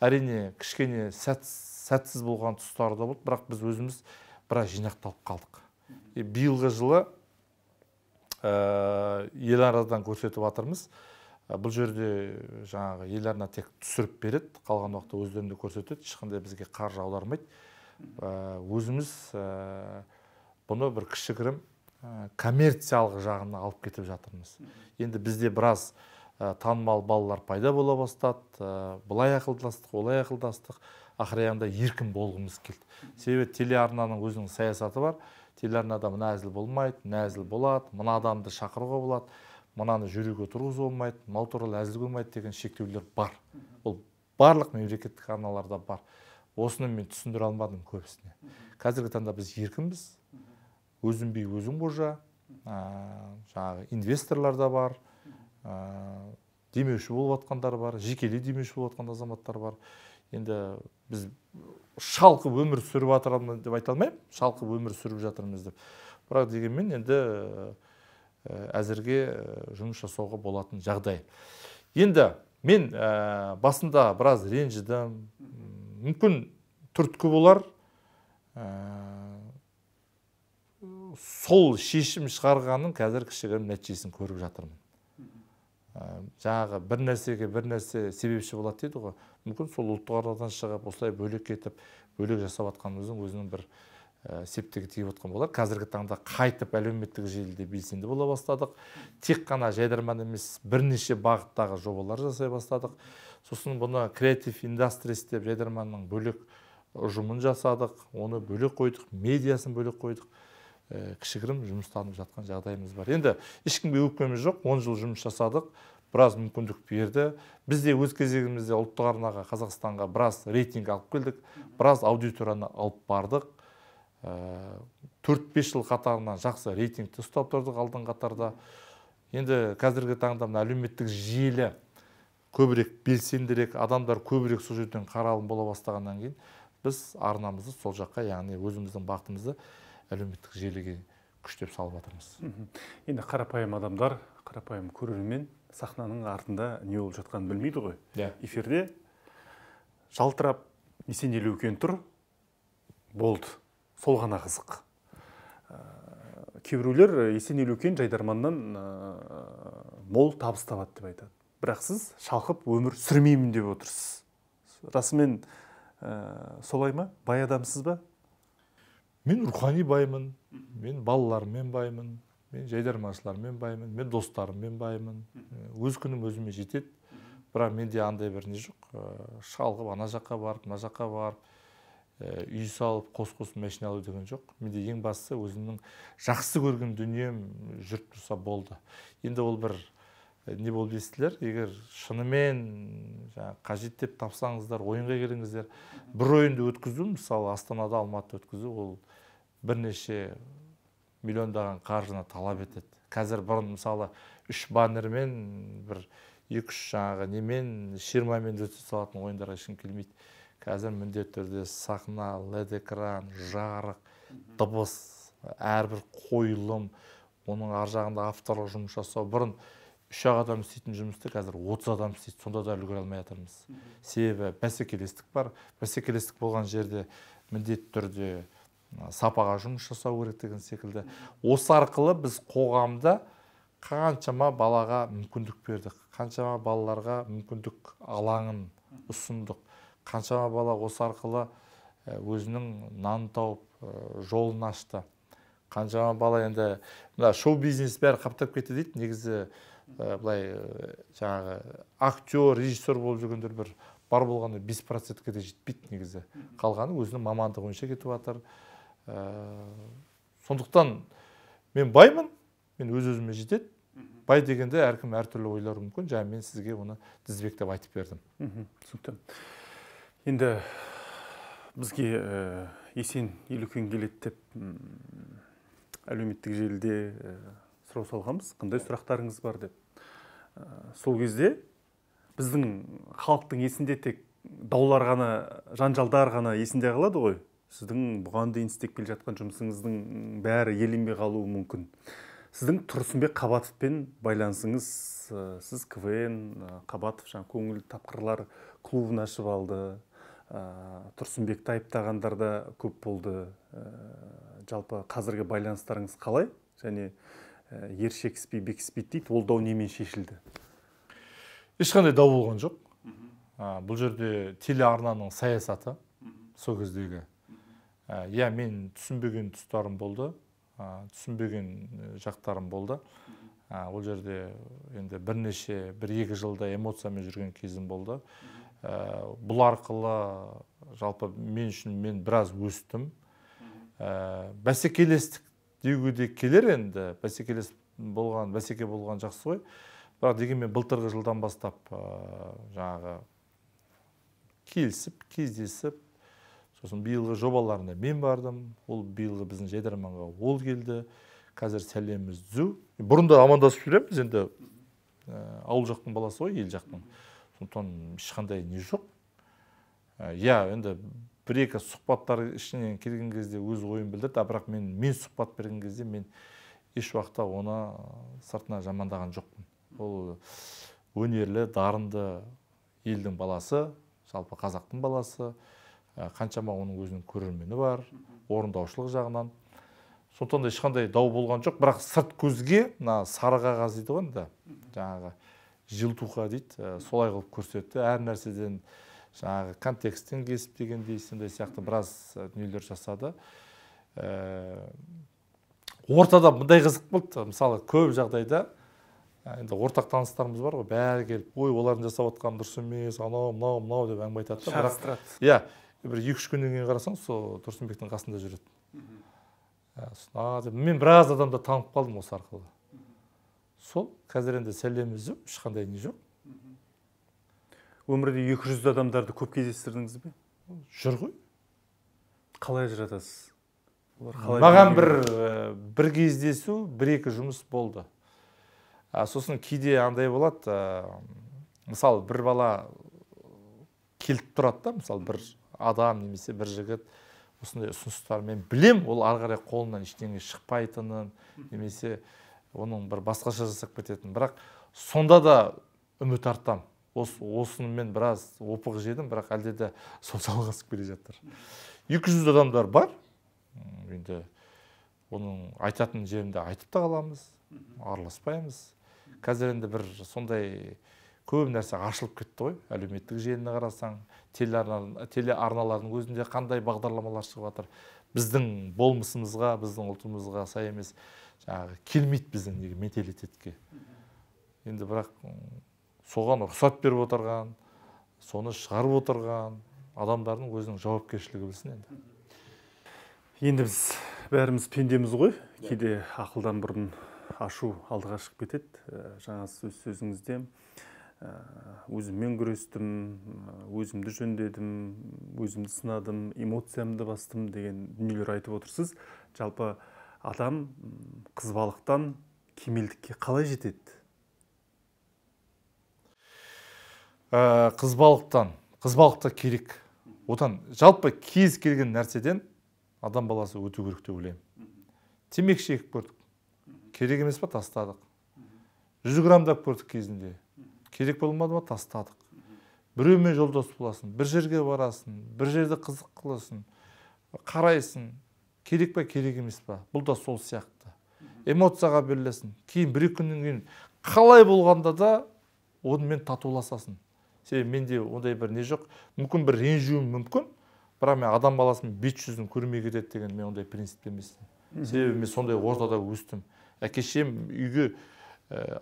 әрине кішкене сәтсіз болған тұстары да болды бірақ біз өзіміз біраз жинақталып қалдық биылғы жылы ә, ел арадан көрсетіп жатырмыз бұл жерде жаңағы ел тек түсіріп береді қалған уақытта өздерінде көрсетеді ешқандай бізге қаржы аудармайды ә, өзіміз ә, бұны бір кішігірім ә, коммерциялық жағына алып кетіп жатырмыз енді бізде біраз танымал балалар пайда бола бастады былай ақылдастық олай ақылдастық ақыр еркін болғымыз келді себебі телеарнаның өзінің саясаты бар телеарнада мына әзіл болмайды мына әзіл болады мына адамды шақыруға болады мынаны жүруге тұрғызу болмайды мал туралы әзіл болмайды деген шектеулер бар бұл барлық мемлекеттік арналарда бар осыны мен түсіндіре алмадым көбісіне қазіргі таңда біз еркінбіз өзің би өзің қожа ә, жаңағы инвесторлар да бар ә, демеуші болып жатқандар бар жекелей демеуші болып жатқан азаматтар бар енді біз шалқып өмір сүріп жатырмыз деп айта алмаймын шалқып өмір сүріп жатырмыз деп бірақ дегенмен енді әзірге жұмыс жасауға болатын жағдай енді мен ә, басында біраз ренжідім мүмкін түрткі болар сол шешім шығарғанның қазір кішігірім нәтижесін көріп жатырмын ә, жаңағы бір нәрсеге бір нәрсе себепші болады дейді ғой мүмкін сол ұлттық арнадан шығып осылай бөлек кетіп бөлек жасап жатқанымыздың өзінің бір ә, э, септігі тиіп отқан болар қазіргі таңда қайтып әлеуметтік желіде белсенді бола бастадық тек қана жайдарман емес бірнеше бағыттағы жобалар жасай бастадық сосын бұны креатив индастрис деп жайдарманның бөлек ұжымын жасадық оны бөлек қойдық медиасын бөлек қойдық ә, кішігірім жұмыстанып жатқан жағдайымыз бар енді ешкімге өкпеміз жоқ он жыл жұмыс жасадық біраз мүмкіндік берді бізде өз кезегімізде ұлттық арнаға қазақстанға біраз рейтинг алып келдік біраз аудиторияны алып бардық Э, төрт 5 жыл қатарынан жақсы рейтингті ұстап тұрдық алдыңғы қатарда енді қазіргі таңда мына әлеуметтік желі көбірек белсендірек адамдар көбірек сол жерден қаралым бола бастағаннан кейін біз арнамызды сол жаққа яғни өзіміздің бақытымызды әлеуметтік желіге күштеп салып жатырмыз енді қарапайым адамдар қарапайым көрермен сахнаның артында не болып жатқанын білмейді ғой иә yeah. эфирде жалтырап тұр болды сол ғана қызық э, кейбіреулер э, есен елеукен жайдарманнан э, мол табыс табады деп айтады бірақ сіз шалқып өмір сүрмеймін деп отырсыз расымен солай ма бай адамсыз ба мен рухани баймын мен балаларыммен баймын мен жайдарманшылармен баймын мен достарыммен баймын өз күнім өзіме жетеді бірақ менде андай бір не жоқ шалғып ана жаққа барып мына жаққа барып Э, үй салып қос қос машина алу деген жоқ менде ең бастысы өзімнің жақсы көрген дүнием жүріп тұрса болды енді ол бір э, не болып естілер егер шынымен қажеттеп қажет деп тапсаңыздар ойынға келіңіздер бір ойынды өткізу мысалы астанада алматыда өткізу ол бірнеше миллиондаған қаржыны талап етеді қазір бұрын мысалы үш баннермен бір екі үш жаңағы немен ширмамен өткізе салатын ойындарға ешкім келмейді қазір міндетті түрде сахна лед экран жарық дыбыс әрбір қойылым оның ар жағында авторлық жұмыс жасау бұрын үш ақ адам істейтін жұмысты қазір отыз адам істейді сонда да үлгере алмай жатырмыз себебі бәсекелестік бар бәсекелестік болған жерде міндетті түрде сапаға жұмыс жасау керек деген секілді осы арқылы біз қоғамда қаншама балаға мүмкіндік бердік қаншама балаларға мүмкіндік алаңын ұсындық қаншама бала осы арқылы өзінің нанын тауып жолын ашты қаншама бала енді мына шоу бизнес бәрі қаптап кетті дейді негізі былай жаңағы актер режиссер болып жүргендер бір бар болғаны бес процентке де жетпейді негізі қалғаны өзінің мамандығы бойынша кетіп жатыр ә, сондықтан мен баймын мен өз өзіме жетеді бай дегенде әркім әртүрлі ойлауы мүмкін жаңа мен сізге оны тізбектеп айтып бердім түсінікті енді бізге э, есен елікен келеді деп әлеуметтік желіде э, сұрау салғанбыз қандай сұрақтарыңыз бар деп э, сол кезде біздің халықтың есінде тек даулар ғана жанжалдар ғана есінде қалады ғой сіздің бұған дейін істеп келе жатқан жұмысыңыздың бәрі еленбей қалуы мүмкін сіздің тұрсынбек қабатовпен байланысыңыз сіз квн ә, қабатов жаңағы көңіл тапқырлар клубын ашып алды тұрсынбекті айыптағандар да көп болды ә, жалпы қазіргі байланыстарыңыз қалай және ә, ер шекіспей бекіспейді дейді ол дау немен шешілді ешқандай дау болған жоқ ә, бұл жерде телеарнаның саясаты сол кездегі иә ә, мен түсінбеген тұстарым болды ә, түсінбеген жақтарым болды ол жерде енді бірнеше бір екі жылда эмоциямен жүрген кезім болды Э, бұл арқылы жалпы мен үшін мен біраз өстім ә, бәсекелестік деуге де келер енді бәсекелес болған бәсеке болған жақсы ғой бірақ дегенмен былтырғы жылдан бастап ә, жаңағы келісіп кездесіп сосын биылғы жобаларына мен бардым ол биылғы біздің жайдарманға ол келді қазір сәлеміз түзу бұрында амандасып жүреміз енді ә, ауыл жақтың баласы ғой ел жақтың сондықтан ешқандай не жоқ ә, иә енді бір екі сұхбаттар ішінен келген кезде өз ойын білдірді а бірақ мен мен сұхбат берген кезде мен еш уақытта оны сыртына жамандаған жоқпын ол өнерлі дарынды елдің баласы жалпы қазақтың баласы ә, қаншама оның өзінің көрермені бар орындаушылық жағынан сондықтан да ешқандай дау болған жоқ бірақ сырт көзге мына сары қағаз дейді ғой енді жаңағы жылтуқа дейді э, солай қылып көрсетті әр нәрседен жаңағы контекстін кесіп дегендей сондай сияқты біраз э, дүниелер жасады э, ортада мындай қызық болды мысалы көп жағдайда енді ортақ таныстарымыз бар ғой бәрі келіп ой олардың жасап жатқаны дұрыс емес анау мынау мынау деп әңгіме айтады да шағыстырады иә бір екі үш күннен кейін қарасаң сол тұрсынбектің қасында жүреді мен біраз адамды танып қалдым осы арқылы сол қазір енді сәлем үзіп ешқандай не жоқ өмірде 200 адамдарды көп кездестірдіңіз бе жүр ғой қалай ажыратасыз маған бір ә, бір кездесу бір екі жұмыс болды а, сосын кейде андай болады ә, мысалы бір бала келіп тұрады да мысалы бір адам немесе бір жігіт осындай мен білем ол ары қарай қолынан ештеңе шықпайтынын немесе оның бір басқаша жасап кететін бірақ сонда да үміт артам. Ос, мен біраз опық жедім бірақ әлде де сол жалғасып келе жатыр 200 адамдар бар енді оның айтатын жерінде айтып та қаламыз араласпаймыз қазір енді бір сондай көп нәрсе ашылып кетті ғой әлеуметтік желіні қарасаң телеарналардың өзінде қандай бағдарламалар шығып жатыр біздің болмысымызға біздің ұлтымызға сай емес жаңағы келмейді біздің неге менталитетке енді бірақ соған рұқсат беріп отырған соны шығарып отырған адамдардың өзінің жауапкершілігі білсін енді енді біз бәріміз пендеміз ғой кейде ақылдан бұрын ашу алдыға шығып кетеді ә, жаңа сөз сөзіңізде ә, өзіммен күрестім өзімді жөндедім өзімді сынадым эмоциямды бастым деген дүниелер айтып отырсыз жалпы адам қызбалықтан кемелдікке қалай жетеді ә, қызбалықтан қызбалықта керек одан жалпы кез келген нәрседен адам баласы өту керек деп ойлаймын темекі шегіп көрдік керек емес па тастадық жүз граммдап көрдік кезінде керек болмады ма тастадық біреумен жолдас боласың бір жерге барасың бір жерді қызық қыласың қарайсың керек па керек емес па бұл да сол сияқты эмоцияға берілесің кейін бір екі күннен кейін қалай болғанда да онымен татуласасың себебі менде ондай бір не жоқ мүмкін бір ренжуім мүмкін бірақ мен адам баласының бет жүзін көрмей кетеді деген мен ондай принципте емеспін себебі мен сондай ортада өстім әке шешем үйге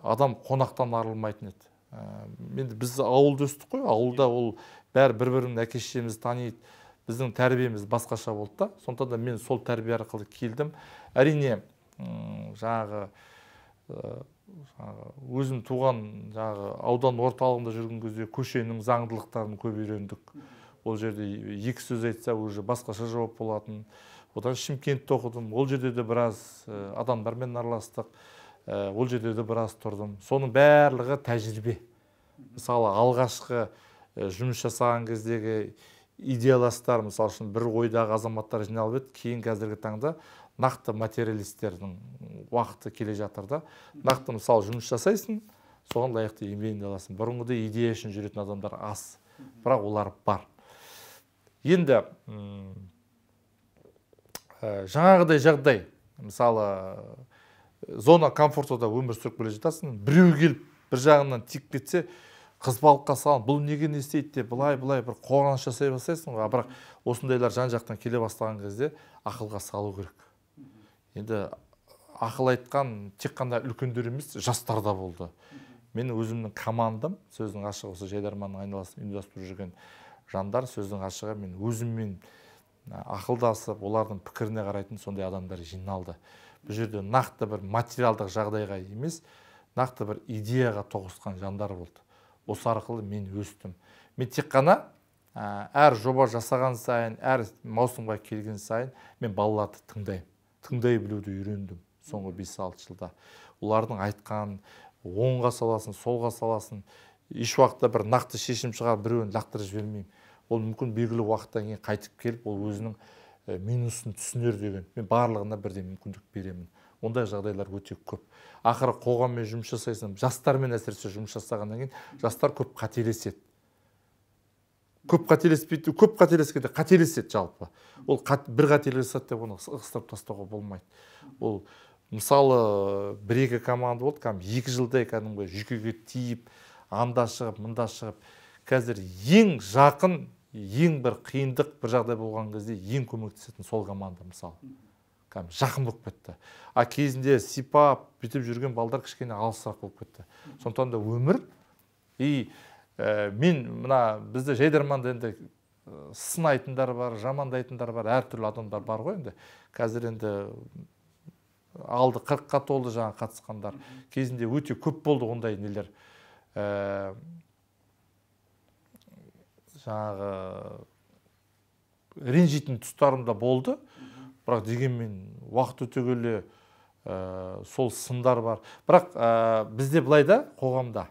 адам қонақтан арылмайтын еді ә, енді біз ауылда өстік қой ауылда ол бәрі бір бірін әке шешемізді таниды біздің тәрбиеміз басқаша болды да сондықтан да мен сол тәрбие арқылы келдім әрине жаңағы өзім туған жаңағы аудан орталығында жүрген кезде көшенің заңдылықтарын көп үйрендік ол жерде екі сөз айтса уже басқаша жауап болатын одан шымкентте оқыдым ол жерде де біраз адамдармен араластық ол жерде де біраз тұрдым соның барлығы тәжірибе мысалы алғашқы жұмыс жасаған кездегі идеяластар мысалы үшін бір ойдағы азаматтар жиналып еді кейін қазіргі таңда нақты материалистердің уақыты келе жатыр да нақты мысалы жұмыс жасайсың соған лайықты еңбегіңді аласың бұрынғыдай идея үшін жүретін адамдар аз бірақ олар бар енді ә, жаңағыдай жағдай мысалы зона комфортада өмір сүріп келе жатасың біреу келіп бір жағынан тиіп кетсе қызбалыққа салып бұл неге не істейді деп былай былай бір қорғаныш жасай бастайсың ғой бірақ осындайлар жан жақтан келе бастаған кезде ақылға салу керек енді ақыл айтқан тек қана үлкендер емес жастар да болды мен өзімнің командам сөздің ашығы осы жайдарманның айналасын ұйымдастырып жүрген жандар сөздің ашығы мен өзіммен ақылдасып олардың пікіріне қарайтын сондай адамдар жиналды бұл жерде нақты бір материалдық жағдайға емес нақты бір идеяға тоғысқан жандар болды осы арқылы мен өстім мен тек қана әр жоба жасаған сайын әр маусымға келген сайын мен балаларды тыңдаймын тыңдай білуді үйрендім соңғы 5-6 жылда олардың айтқанын, оңға саласын солға саласын еш уақытта бір нақты шешім шығарып біреуін лақтырып жібермеймін ол мүмкін белгілі уақыттан кейін қайтып келіп ол өзінің э, минусын түсінер деген мен барлығына бірден мүмкіндік беремін ондай жағдайлар өте көп ақыры қоғаммен жұмыс жасайсың жастармен әсіресе жұмыс жасағаннан кейін жастар көп қателеседі көп қателеспейді көп қателескенде қателеседі жалпы ол қат, бір жасады деп оны ығыстырып тастауға болмайды ол мысалы бір екі команда болды кәдімгі екі жылдай кәдімгі жүйкеге тиіп анда шығып мында шығып қазір ең жақын ең бір қиындық бір жағдай болған кезде ең көмектесетін сол команда мысалы кәдімгі жақын болып кетті а кезінде сипап бүйтіп жүрген балдар кішкене алысырақ болып кетті сондықтан да өмір и ә, мен мына бізді жайдарманда енді э, сынайтындар бар жамандайтындар бар әртүрлі адамдар бар ғой енді қазір енді алды қырыққа толды жаңа қатысқандар кезінде өте көп болды ондай нелер ә, жаңағы ренжитін тұстарым да болды бірақ дегенмен уақыт өте келе ә, сол сындар бар бірақ ә, бізде былай да қоғамда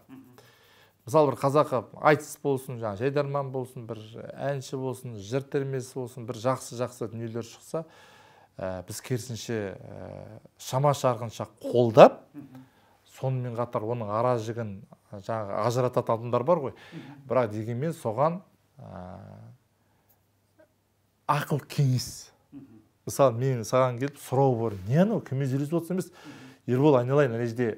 мысалы бір қазақы айтыс болсын жаңағы жайдарман болсын бір әнші болсын жыр термесі болсын бір жақсы жақсы дүниелер шықса ә, біз керісінше ә, шама шарғынша қолдап сонымен қатар оның ара жігін жаңағы ажырататын адамдар бар ғой бірақ дегенмен соған ақыл кеңес мысалы мен саған келіп сұрау бар не анау кіммен сөйлесіп отырсың емес ербол айналайын ана жерде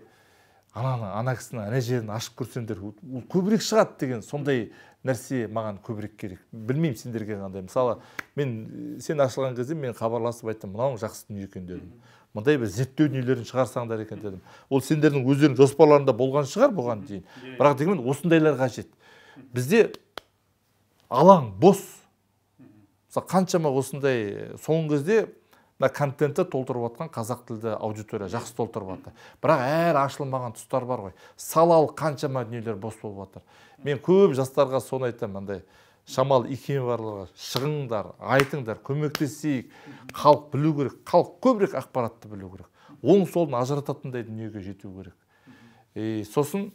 ананы ана кісіні ана жерін ашып көрсеңдер ол көбірек шығады деген сондай нәрсе маған көбірек керек білмеймін сендерге қандай мысалы мен э, сен ашылған кезде мен хабарласып айттым мынау жақсы дүние екен дедім мындай бір зерттеу дүниелерін шығарсаңдар екен дедім ол сендердің өздеріңнің жоспарларында болған шығар бұған дейін иә, иә. бірақ дегенмен осындайлар қажет бізде алаң бос мысалы қаншама осындай соңғы кезде мына контентті толтырып жатқан қазақ тілді аудитория жақсы толтырып жатыр бірақ әр ашылмаған тұстар бар ғой салалық қаншама дүниелер бос болып жатыр мен көп жастарға соны айтамын андай шамалы икемі барларға шығыңдар айтыңдар көмектесейік халық білу керек халық көбірек ақпаратты білу керек оң солын ажырататындай дүниеге жету керек и сосын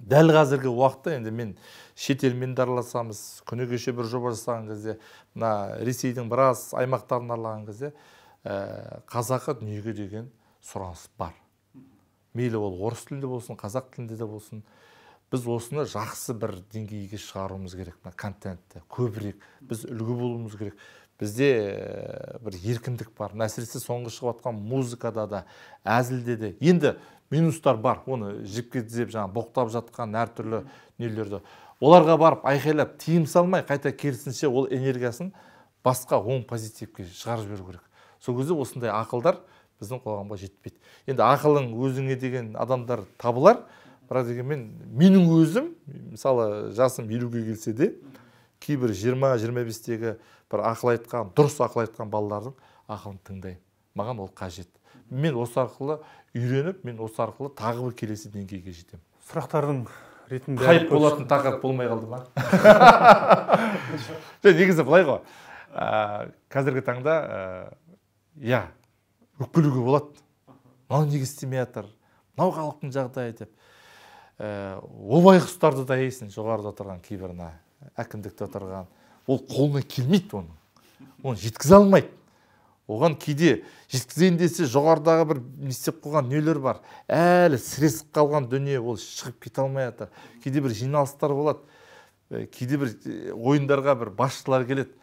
дәл қазіргі уақытта енді мен шетелмен де араласамыз күні кеше бір жоба жасаған кезде мына ресейдің біраз аймақтарын аралаған кезде ә, қазақы дүниеге деген сұраныс бар мейлі ол орыс тілінде болсын қазақ тілінде де болсын біз осыны жақсы бір деңгейге шығаруымыз керек мына контентті көбірек біз үлгі болуымыз керек бізде ә, бір еркіндік бар әсіресе соңғы шығып жатқан музыкада да әзілде де енді минустар бар оны жіпке тізеп жаңағы боқтап жатқан әртүрлі нелерді оларға барып айқайлап тыйым салмай қайта керісінше ол энергиясын басқа оң позитивке шығарып жіберу керек сол кезде осындай ақылдар біздің қоғамға жетпейді енді ақылың өзіңе деген адамдар табылар бірақ дегенмен менің өзім мысалы жасым елуге келсе де кейбір жиырма жиырма бестегі бір ақыл айтқан дұрыс ақыл айтқан балалардың ақылын тыңдаймын маған ол қажет мен осы арқылы үйреніп мен осы арқылы тағы бір келесі деңгейге жетемін сұрақтардың ретінде қайып болатын тақырып болмай қалды ма жоқ негізі былай ғой ә, қазіргі таңда ә, иә ә, өкпелеуге болады мынау неге істемей жатыр мынау халықтың жағдайы деп ә, ол байғұстарды да есін жоғарыда отырған кейбір әкімдікте отырған ол қолынан келмейді оның оны жеткізе алмайды оған кейде жеткізейін десе жоғарыдағы бір не істеп қойған дүниелер бар әлі сіресіп қалған дүние ол шығып кете алмай жатыр кейде бір жиналыстар болады кейде бір ойындарға бір басшылар келеді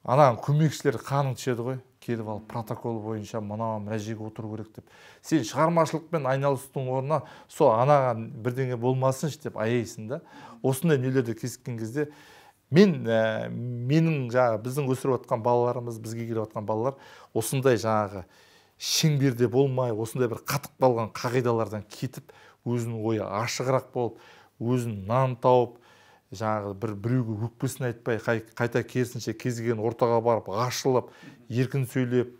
Анаған көмекшілер қаның түседі ғой келіп алып протокол бойынша мынау мына жерге отыру керек деп сен шығармашылықпен айналысудың орнына сол анаған бірдеңе болмасыншы деп аяйсың да осындай дүниелерді кезіккен кезде мен ә, менің жаңағы біздің өсіріп жатқан балаларымыз бізге келіп жатқан балалар осындай жаңағы шеңберде болмай осындай бір қатып қалған қағидалардан кетіп өзінің ойы ашығырақ болып өзін нан тауып жаңағы бір біреуге өкпесін айтпай қайта керісінше кез ортаға барып ашылып еркін сөйлеп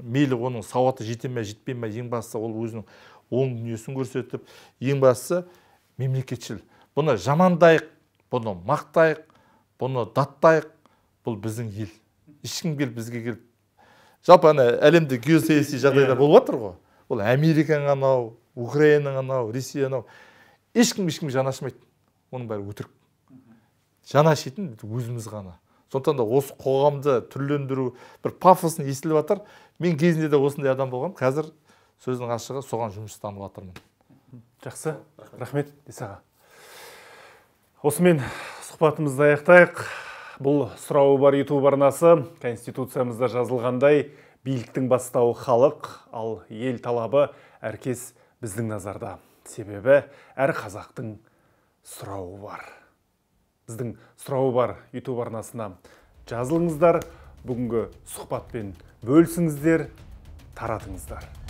мейлі оның сауаты жете ме жетпей ме ең бастысы ол өзінің оң дүниесін көрсетіп ең бастысы мемлекетшіл бұны жамандайық бұны мақтайық бұны даттайық бұл біздің ел ешкім келіп бізге келіп жалпы ана әлемде геосаяси жағдайда иә. болып жатыр ғой ол американың анау украинаның анау ресей анау ешкім ешкімге жан ашымайды оның бәрі өтірік жан ашитын өзіміз ғана сондықтан да осы қоғамды түрлендіру бір пафосын естіліп жатыр мен кезінде де осындай адам болғанмын қазір сөздің ашығы соған жұмыстанып жатырмын жақсы рахмет исаға осымен сұхбатымызды аяқтайық бұл сұрауы бар ютуб арнасы конституциямызда жазылғандай биліктің бастауы халық ал ел талабы әркес біздің назарда себебі әр қазақтың сұрауы бар біздің сұрауы бар ютуб арнасына жазылыңыздар бүгінгі сұхбатпен бөлісіңіздер таратыңыздар